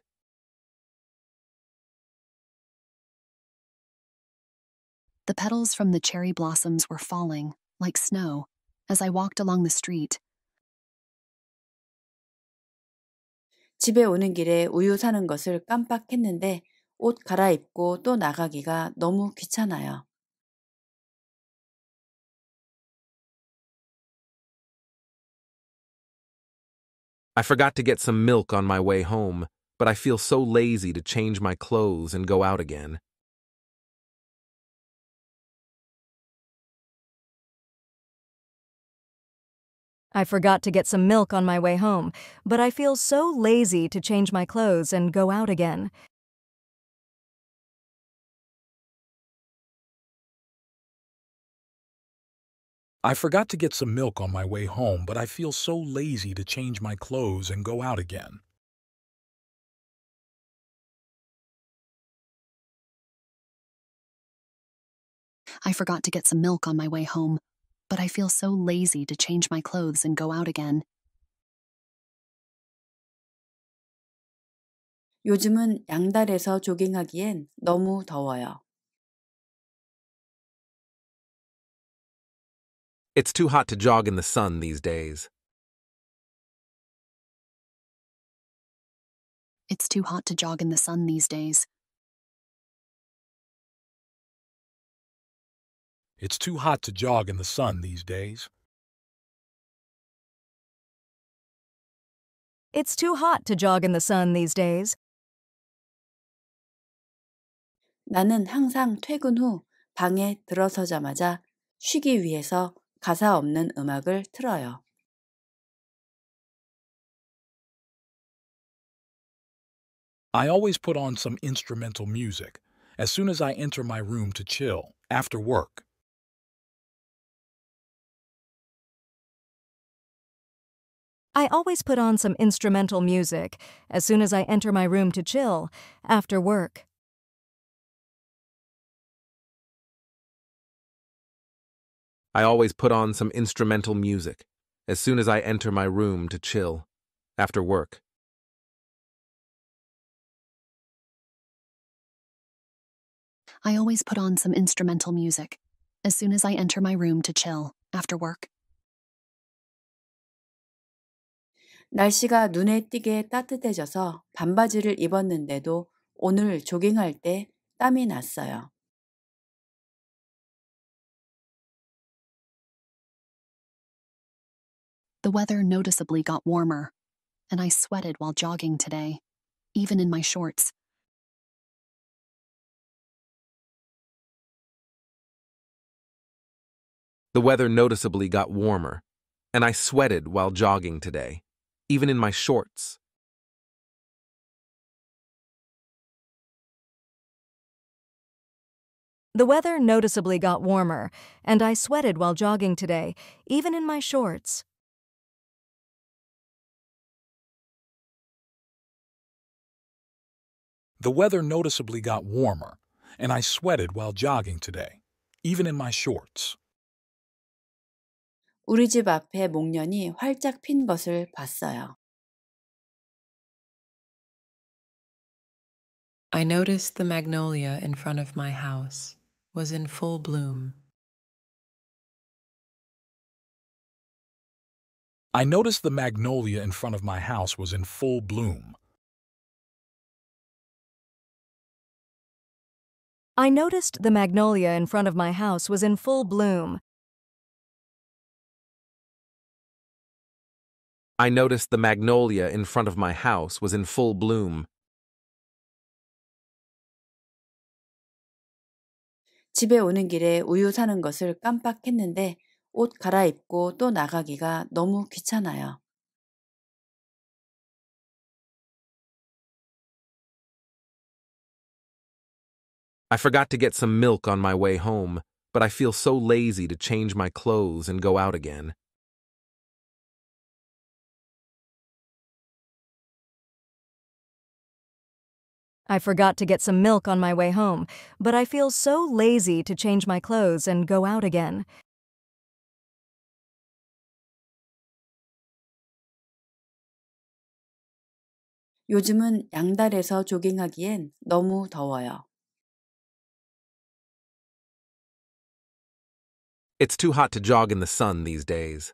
The petals from the cherry blossoms were falling, like snow, as I walked along the street. 집에 오는 길에 우유 사는 것을 깜빡했는데 옷 갈아입고 또 나가기가 너무 귀찮아요. I forgot to get some milk on my way home, but I feel so lazy to change my clothes and go out again. I forgot to get some milk on my way home, but I feel so lazy to change my clothes and go out again. I forgot to get some milk on my way home, but I feel so lazy to change my clothes and go out again. I forgot to get some milk on my way home, but I feel so lazy to change my clothes and go out again. 요즘은 양달에서 조깅하기엔 너무 더워요. It's too hot to jog in the sun these days. It's too hot to jog in the sun these days. It's too hot to jog in the sun these days. It's too hot to jog in the sun these days. 나는 항상 퇴근 후 방에 들어서자마자 쉬기 위해서 가사 없는 음악을 틀어요. I always put on some instrumental music as soon as I enter my room to chill after work. I always put on some instrumental music as soon as I enter my room to chill after work. I always put on some instrumental music as soon as I enter my room to chill after work. I always put on some instrumental music as soon as I enter my room to chill after work. 날씨가 눈에 띄게 따뜻해져서 반바지를 입었는데도 오늘 조깅할 때 땀이 났어요. The weather noticeably got warmer, and I sweated while jogging today, even in my shorts. The weather noticeably got warmer, and I sweated while jogging today, even in my shorts. The weather noticeably got warmer, and I sweated while jogging today, even in my shorts. The weather noticeably got warmer, and I sweated while jogging today, even in my shorts. 우리 집 앞에 목련이 활짝 핀 것을 봤어요. I noticed the magnolia in front of my house was in full bloom. I noticed the magnolia in front of my house was in full bloom. I noticed the magnolia in front of my house was in full bloom. I noticed the magnolia in front of my house was in full bloom. 집에 오는 길에 우유 사는 것을 깜빡했는데 옷 갈아입고 또 나가기가 너무 귀찮아요. I forgot to get some milk on my way home, but I feel so lazy to change my clothes and go out again. I forgot to get some milk on my way home, but I feel so lazy to change my clothes and go out again. It's too hot to jog in the sun these days.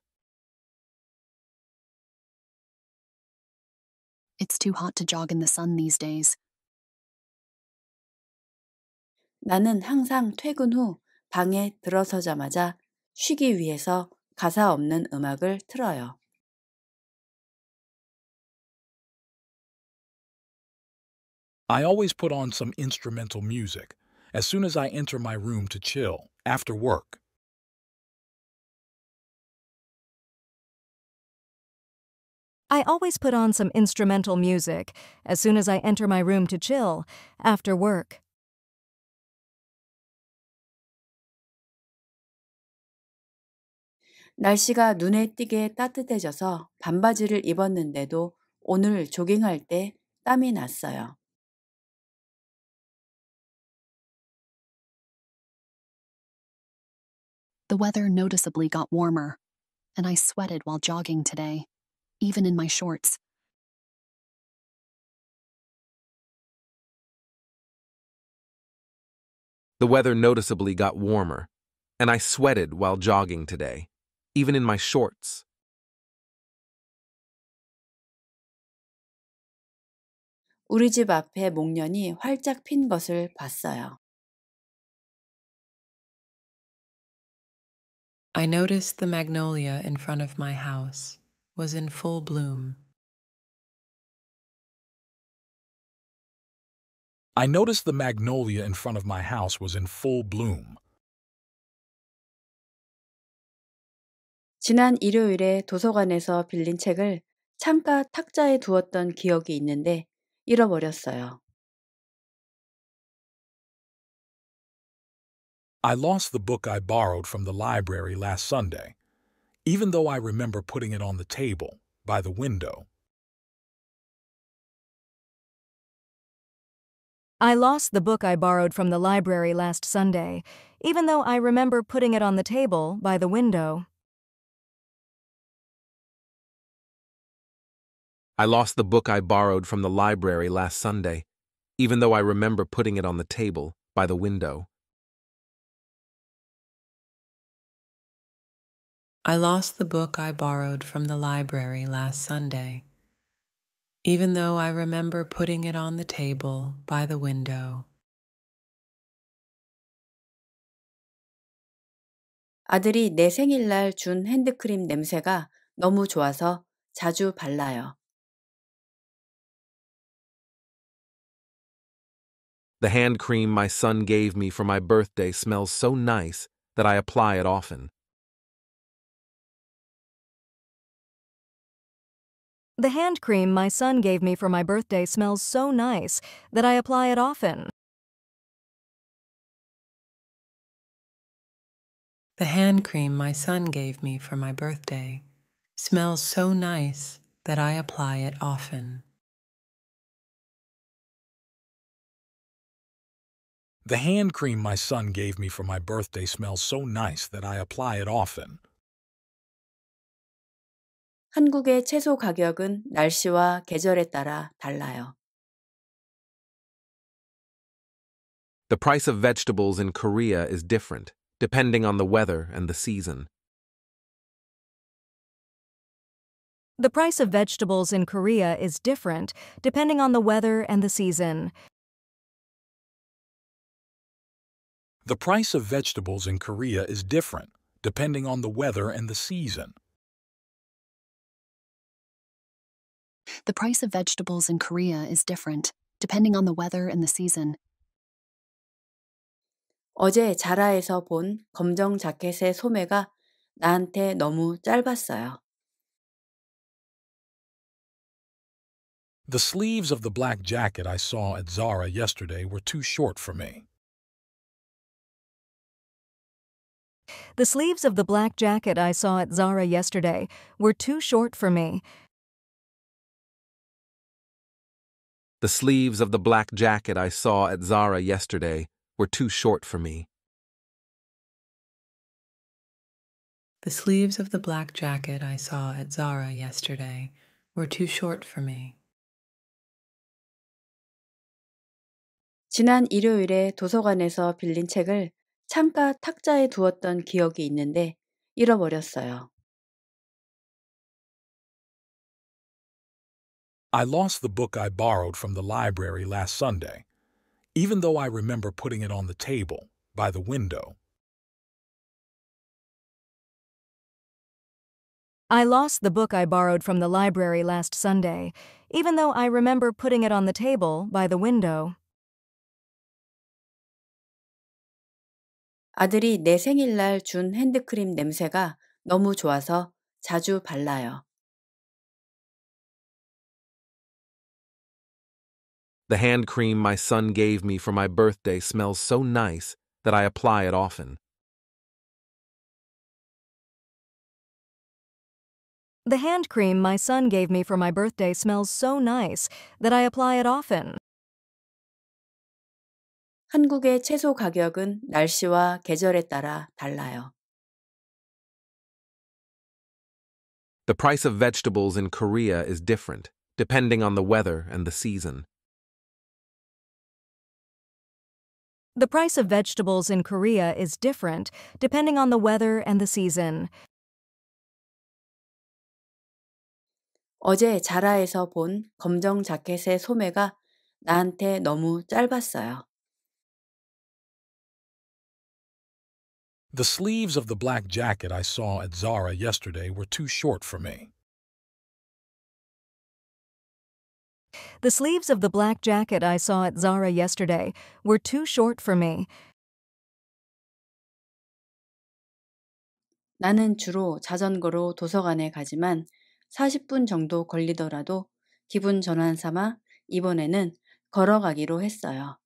It's too hot to jog in the sun these days. 나는 항상 퇴근 후 방에 들어서자마자 쉬기 위해서 가사 없는 음악을 틀어요. I always put on some instrumental music as soon as I enter my room to chill after work. I always put on some instrumental music as soon as I enter my room to chill after work. 날씨가 눈에 띄게 따뜻해져서 반바지를 입었는데도 오늘 조깅할 때 땀이 났어요. The weather noticeably got warmer, and I sweated while jogging today, even in my shorts. The weather noticeably got warmer, and I sweated while jogging today, even in my shorts. I noticed the magnolia in front of my house was in full bloom. I noticed the magnolia in front of my house was in full bloom. 지난 일요일에 도서관에서 빌린 책을 창가 탁자에 두었던 기억이 있는데 잃어버렸어요. I lost the book I borrowed from the library last Sunday, even though I remember putting it on the table by the window. I lost the book I borrowed from the library last Sunday, even though I remember putting it on the table by the window. I lost the book I borrowed from the library last Sunday, even though I remember putting it on the table by the window. I lost the book I borrowed from the library last Sunday, even though I remember putting it on the table by the window. 아들이 내 생일날 준 핸드크림 냄새가 너무 좋아서 자주 발라요. The hand cream my son gave me for my birthday smells so nice that I apply it often. The hand cream my son gave me for my birthday smells so nice that I apply it often. The hand cream my son gave me for my birthday smells so nice that I apply it often. The hand cream my son gave me for my birthday smells so nice that I apply it often. 한국의 채소 가격은 날씨와 계절에 따라 달라요. The price of vegetables in Korea is different, depending on the weather and the season. The price of vegetables in Korea is different, depending on the weather and the season. The price of vegetables in Korea is different, depending on the weather and the season. The price of vegetables in Korea is different, depending on the weather and the season. 어제 자라에서 본 검정 자켓의 소매가 나한테 너무 짧았어요. The sleeves of the black jacket I saw at Zara yesterday were too short for me. The sleeves of the black jacket I saw at Zara yesterday were too short for me. The sleeves of the black jacket I saw at Zara yesterday were too short for me. The sleeves of the black jacket I saw at Zara yesterday were too short for me. 지난 일요일에 도서관에서 빌린 책을 창가 탁자에 두었던 기억이 있는데 잃어버렸어요. I lost the book I borrowed from the library last Sunday, even though I remember putting it on the table by the window. I lost the book I borrowed from the library last Sunday, even though I remember putting it on the table by the window. 아들이 내 생일날 준 핸드크림 냄새가 너무 좋아서 자주 발라요. The hand cream my son gave me for my birthday smells so nice that I apply it often. The hand cream my son gave me for my birthday smells so nice that I apply it often. 한국의 채소 가격은 날씨와 계절에 따라 달라요. The price of vegetables in Korea is different, depending on the weather and the season. The price of vegetables in Korea is different, depending on the weather and the season. 어제 자라에서 본 검정 자켓의 소매가 나한테 너무 짧았어요. The sleeves of the black jacket I saw at Zara yesterday were too short for me. The sleeves of the black jacket I saw at Zara yesterday were too short for me. 나는 주로 자전거로 도서관에 가지만 40분 정도 걸리더라도 기분 전환 삼아 이번에는 걸어가기로 했어요.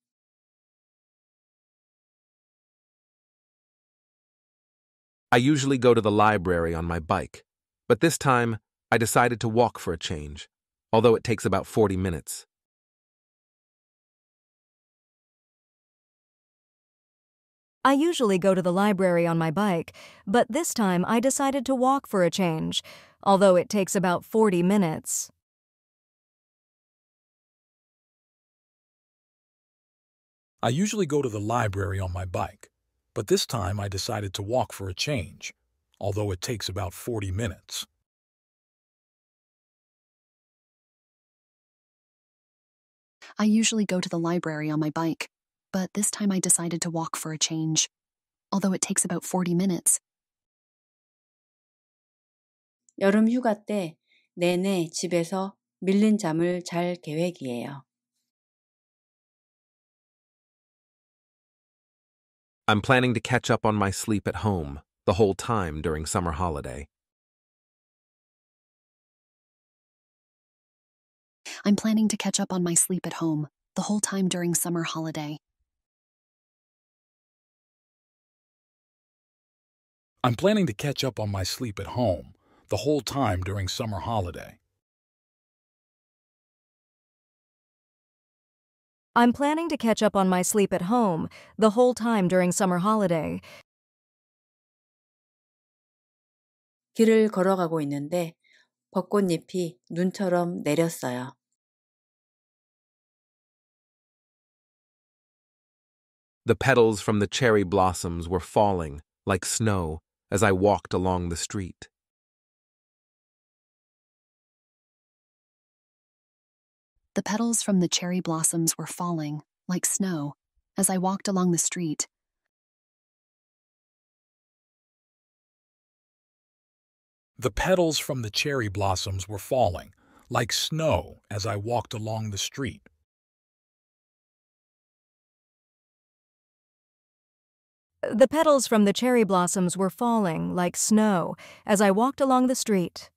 I usually go to the library on my bike, but this time I decided to walk for a change, although it takes about 40 minutes. I usually go to the library on my bike, but this time I decided to walk for a change, although it takes about 40 minutes. I usually go to the library on my bike, but this time I decided to walk for a change, although it takes about 40 minutes. I usually go to the library on my bike, but this time I decided to walk for a change, although it takes about 40 minutes. 여름 휴가 때 내내 집에서 밀린 잠을 잘 계획이에요. I'm planning to catch up on my sleep at home the whole time during summer holiday. I'm planning to catch up on my sleep at home the whole time during summer holiday. I'm planning to catch up on my sleep at home the whole time during summer holiday. I'm planning to catch up on my sleep at home the whole time during summer holiday. 길을 걸어가고 있는데 벚꽃잎이 눈처럼 내렸어요. The petals from the cherry blossoms were falling like snow as I walked along the street. The petals from the cherry blossoms were falling, like snow, as I walked along the street. The petals from the cherry blossoms were falling, like snow, as I walked along the street. The petals from the cherry blossoms were falling, like snow, as I walked along the street.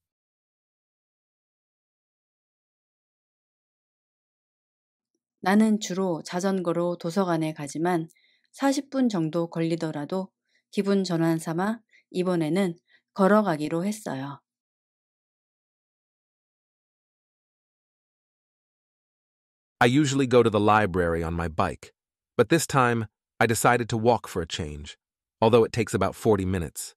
나는 주로 자전거로 도서관에 가지만 40분 정도 걸리더라도 기분 전환 삼아 이번에는 걸어가기로 했어요. I usually go to the library on my bike, but this time I decided to walk for a change, although it takes about 40 minutes.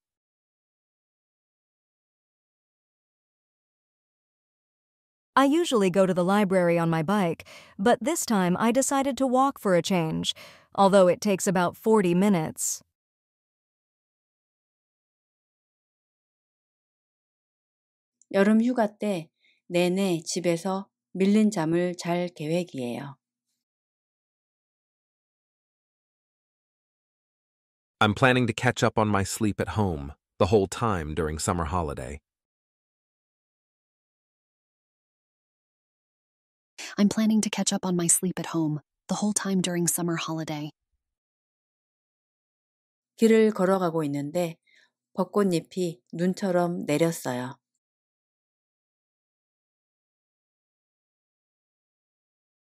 I usually go to the library on my bike, but this time I decided to walk for a change, although it takes about 40 minutes. 계획이에요. I'm planning to catch up on my sleep at home the whole time during summer holiday. I'm planning to catch up on my sleep at home the whole time during summer holiday. 길을 걸어가고 있는데 벚꽃잎이 눈처럼 내렸어요.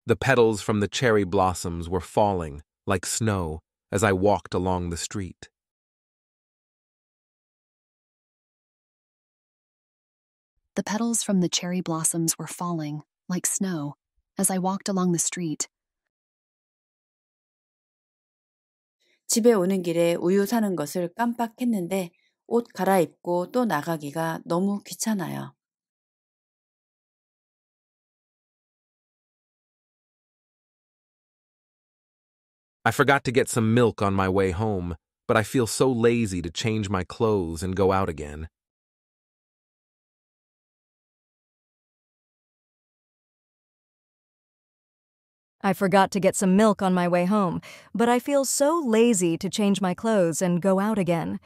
The petals from the cherry blossoms were falling, like snow, as I walked along the street. The petals from the cherry blossoms were falling, like snow, as I walked along the street. 집에 오는 길에 우유 사는 것을 깜빡했는데 옷 갈아입고 또 나가기가 너무 귀찮아요. I forgot to get some milk on my way home, but I feel so lazy to change my clothes and go out again. I forgot to get some milk on my way home, but I feel so lazy to change my clothes and go out again.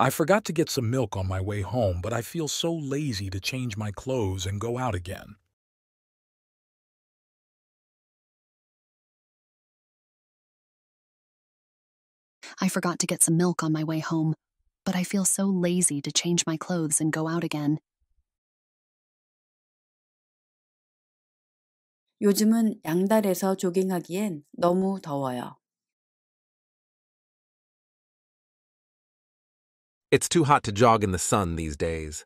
I forgot to get some milk on my way home, but I feel so lazy to change my clothes and go out again. I forgot to get some milk on my way home, but I feel so lazy to change my clothes and go out again. 요즘은 양달에서 조깅하기엔 너무 더워요. It's too hot to jog in the sun these days.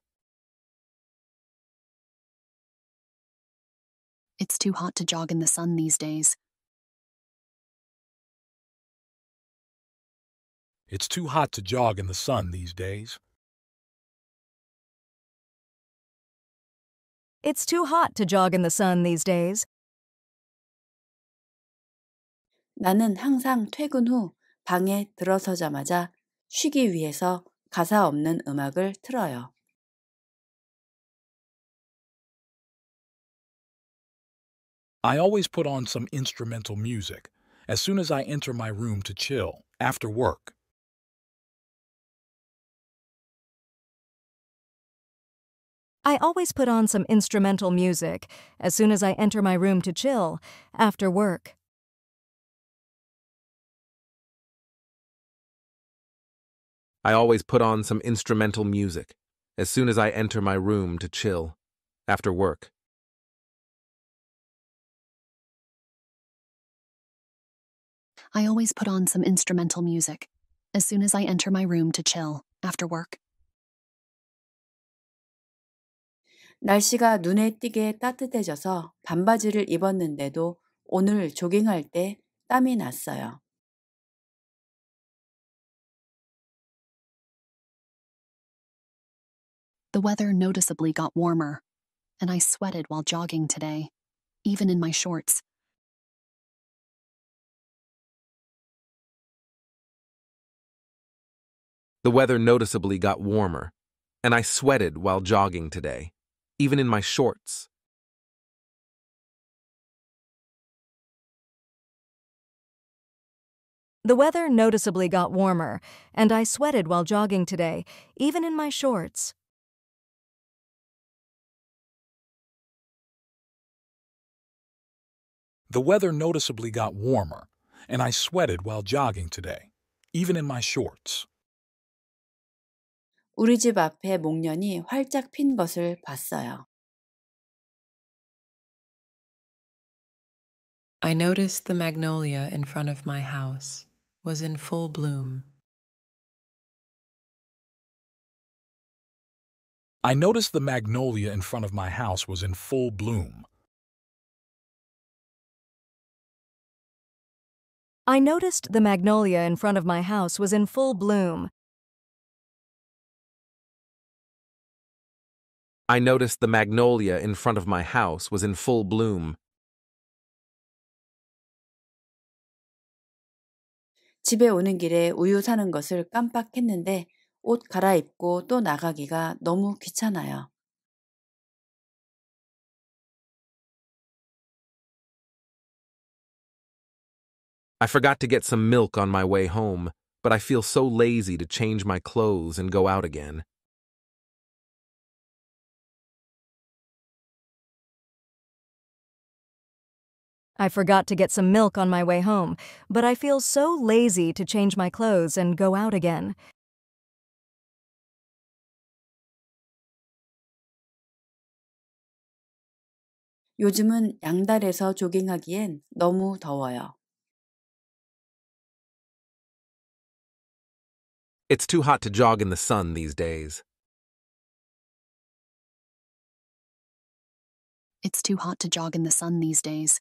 It's too hot to jog in the sun these days. It's too hot to jog in the sun these days. It's too hot to jog in the sun these days. 나는 항상 퇴근 후 방에 들어서자마자 쉬기 위해서 가사 없는 음악을 틀어요. I always put on some instrumental music as soon as I enter my room to chill after work. I always put on some instrumental music as soon as I enter my room to chill after work. I always put on some instrumental music as soon as I enter my room to chill after work. I always put on some instrumental music as soon as I enter my room to chill after work. 날씨가 눈에 띄게 따뜻해져서 반바지를 입었는데도 오늘 조깅할 때 땀이 났어요. The weather noticeably got warmer, and I sweated while jogging today, The weather noticeably got warmer, and I sweated while jogging today, even in my shorts. The weather noticeably got warmer, and I sweated while jogging today, even in my shorts. The weather noticeably got warmer, and I sweated while jogging today, even in my shorts. 우리 집 앞에 목련이 활짝 핀 것을 봤어요. I noticed the magnolia in front of my house was in full bloom. I noticed the magnolia in front of my house was in full bloom. I noticed the magnolia in front of my house was in full bloom. I noticed the magnolia in front of my house was in full bloom. I forgot to get some milk on my way home, but I feel so lazy to change my clothes and go out again. I forgot to get some milk on my way home, but I feel so lazy to change my clothes and go out again. It's too hot to jog in the sun these days. It's too hot to jog in the sun these days.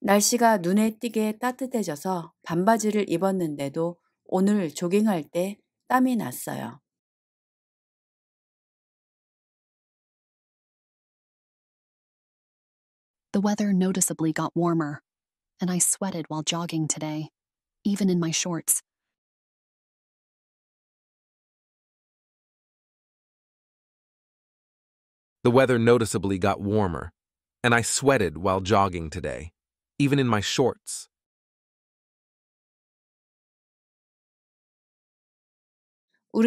날씨가 눈에 띄게 따뜻해져서 반바지를 입었는데도 오늘 조깅할 때 땀이 났어요. The weather noticeably got warmer, and I sweated while jogging today, even in my shorts. The weather noticeably got warmer, and I sweated while jogging today, even in my shorts. I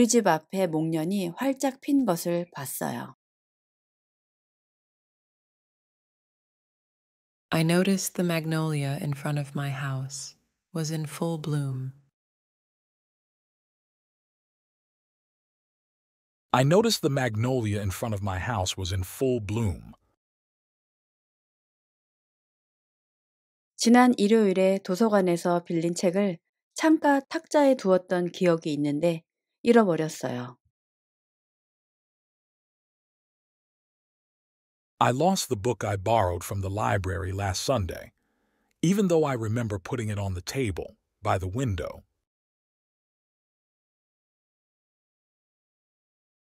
noticed the magnolia in front of my house was in full bloom. I noticed the magnolia in front of my house was in full bloom. 지난 일요일에 도서관에서 빌린 책을 창가 탁자에 두었던 기억이 있는데 잃어버렸어요. I lost the book I borrowed from the library last Sunday, even though I remember putting it on the table by the window.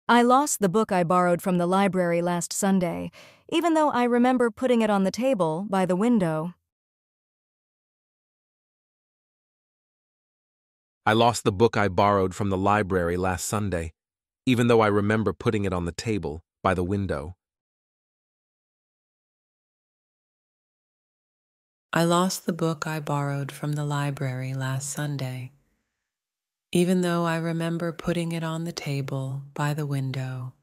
I lost the book I borrowed from the library last Sunday, even though I remember putting it on the table by the window. I lost the book I borrowed from the library last Sunday, even though I remember putting it on the table by the window. I lost the book I borrowed from the library last Sunday, even though I remember putting it on the table by the window.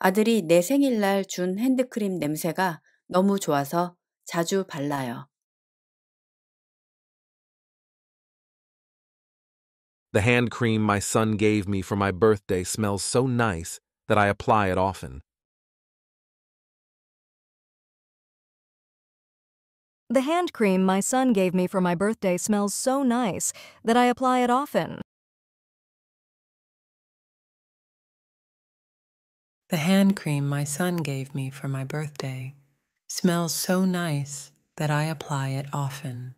아들이 내 생일날 준 핸드크림 냄새가 너무 좋아서 자주 발라요. The hand cream my son gave me for my birthday smells so nice that I apply it often. The hand cream my son gave me for my birthday smells so nice that I apply it often. The hand cream my son gave me for my birthday smells so nice that I apply it often.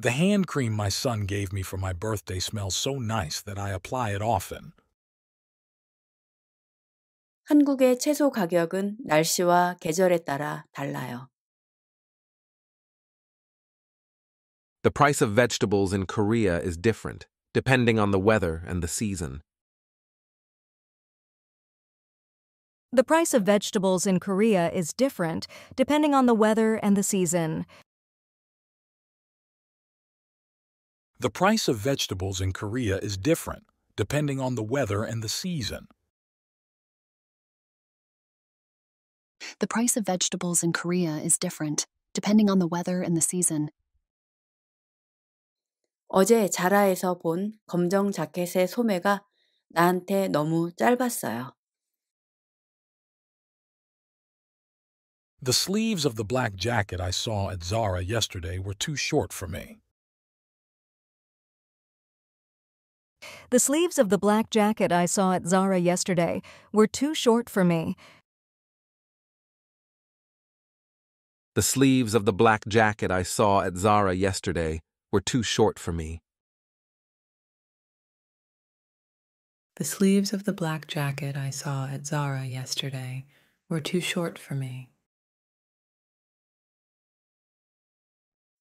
The hand cream my son gave me for my birthday smells so nice that I apply it often. 한국의 채소 가격은 날씨와 계절에 따라 달라요. The price of vegetables in Korea is different, depending on the weather and the season. The price of vegetables in Korea is different, depending on the weather and the season. The price of vegetables in Korea is different, depending on the weather and the season. The price of vegetables in Korea is different, depending on the weather and the season. 어제 자라에서 본 검정 자켓의 소매가 나한테 너무 짧았어요. The sleeves of the black jacket I saw at Zara yesterday were too short for me. The sleeves of the black jacket I saw at Zara yesterday were too short for me. The sleeves of the black jacket I saw at Zara yesterday were too short for me. The sleeves of the black jacket I saw at Zara yesterday were too short for me.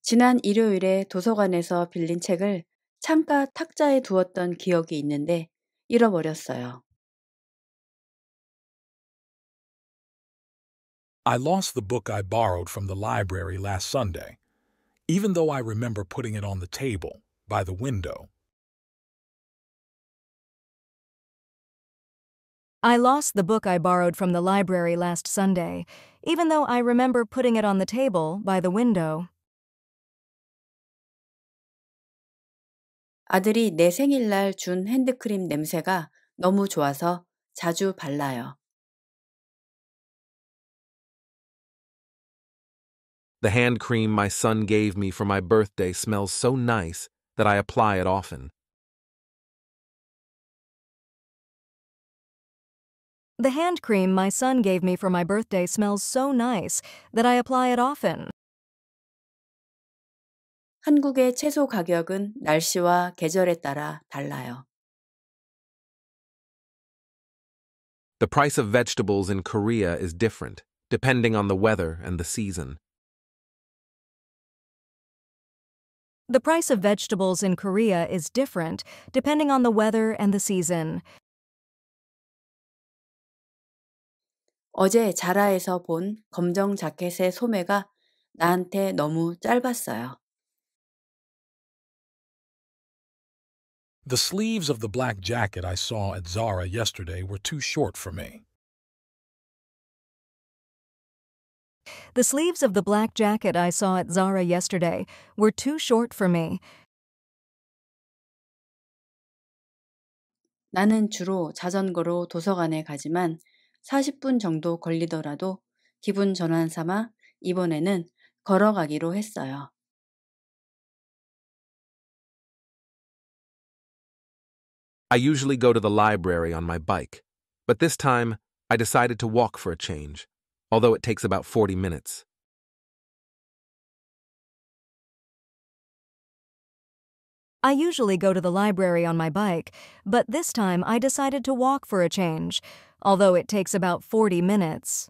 지난 일요일에 도서관에서 빌린 책을 창가 탁자에 두었던 기억이 있는데 잃어버렸어요. I lost the book I borrowed from the library last Sunday, even though I remember putting it on the table by the window. I lost the book I borrowed from the library last Sunday, even though I remember putting it on the table by the window. 아들이 내 생일날 준 핸드크림 냄새가 너무 좋아서 자주 발라요. The hand cream my son gave me for my birthday smells so nice that I apply it often. The hand cream my son gave me for my birthday smells so nice that I apply it often. 한국의 채소 가격은 날씨와 계절에 따라 달라요. The price of vegetables in Korea is different, depending on the weather and the season. The price of vegetables in Korea is different, depending on the weather and the season. 어제 자라에서 본 검정 자켓의 소매가 나한테 너무 짧았어요. The sleeves of the black jacket I saw at Zara yesterday were too short for me. The sleeves of the black jacket I saw at Zara yesterday were too short for me. 나는 주로 자전거로 도서관에 가지만 40분 정도 걸리더라도 기분 전환 삼아 이번에는 걸어가기로 했어요. I usually go to the library on my bike, but this time I decided to walk for a change, although it takes about 40 minutes. I usually go to the library on my bike, but this time I decided to walk for a change, although it takes about 40 minutes.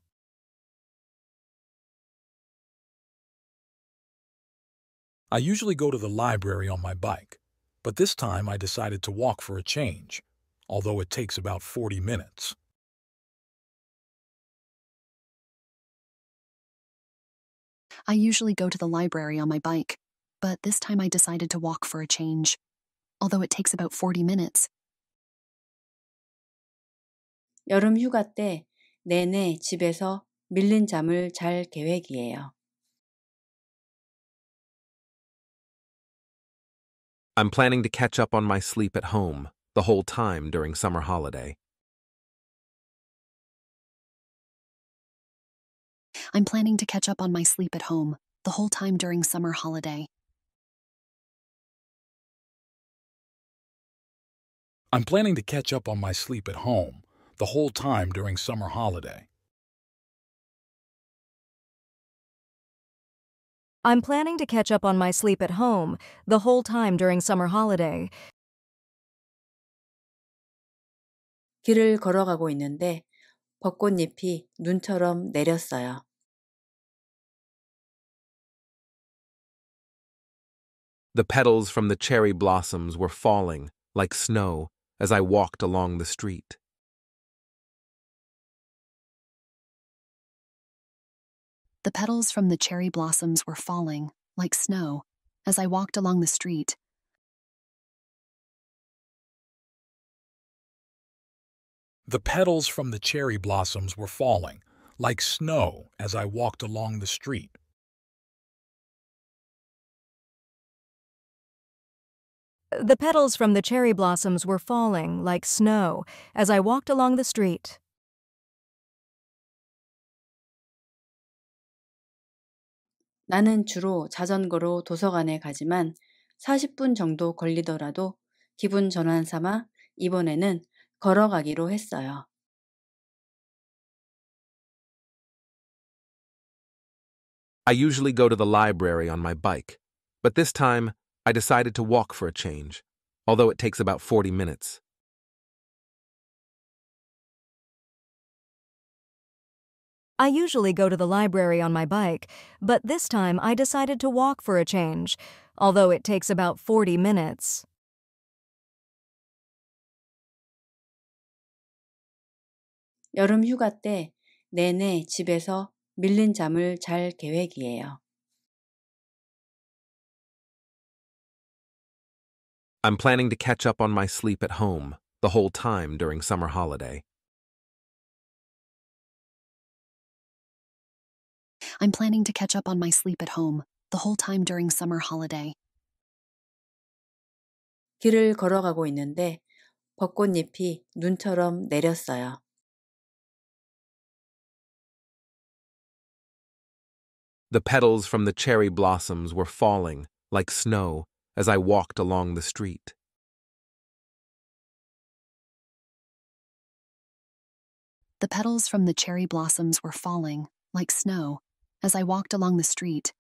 I usually go to the library on my bike, but this time I decided to walk for a change, although it takes about 40 minutes. I usually go to the library on my bike, but this time I decided to walk for a change, although it takes about 40 minutes. 여름 휴가 때 내내 집에서 밀린 잠을 잘 계획이에요. I'm planning to catch up on my sleep at home the whole time during summer holiday. I'm planning to catch up on my sleep at home the whole time during summer holiday. I'm planning to catch up on my sleep at home the whole time during summer holiday. I'm planning to catch up on my sleep at home the whole time during summer holiday. 길을 걸어가고 있는데 벚꽃잎이 눈처럼 내렸어요. The petals from the cherry blossoms were falling like snow as I walked along the street. The petals from the cherry blossoms were falling, like snow, as I walked along the street. The petals from the cherry blossoms were falling, like snow, as I walked along the street. The petals from the cherry blossoms were falling, like snow, as I walked along the street. 나는 주로 자전거로 도서관에 가지만 40분 정도 걸리더라도 기분 전환 삼아 이번에는 걸어가기로 했어요. I usually go to the library on my bike, but this time I decided to walk for a change, although it takes about 40 minutes. I usually go to the library on my bike, but this time I decided to walk for a change, although it takes about 40 minutes. 계획이에요. I'm planning to catch up on my sleep at home the whole time during summer holiday. I'm planning to catch up on my sleep at home, the whole time during summer holiday. 길을 걸어가고 있는데 벚꽃잎이 눈처럼 내렸어요. The petals from the cherry blossoms were falling, like snow, as I walked along the street. The petals from the cherry blossoms were falling, like snow, as I walked along the street,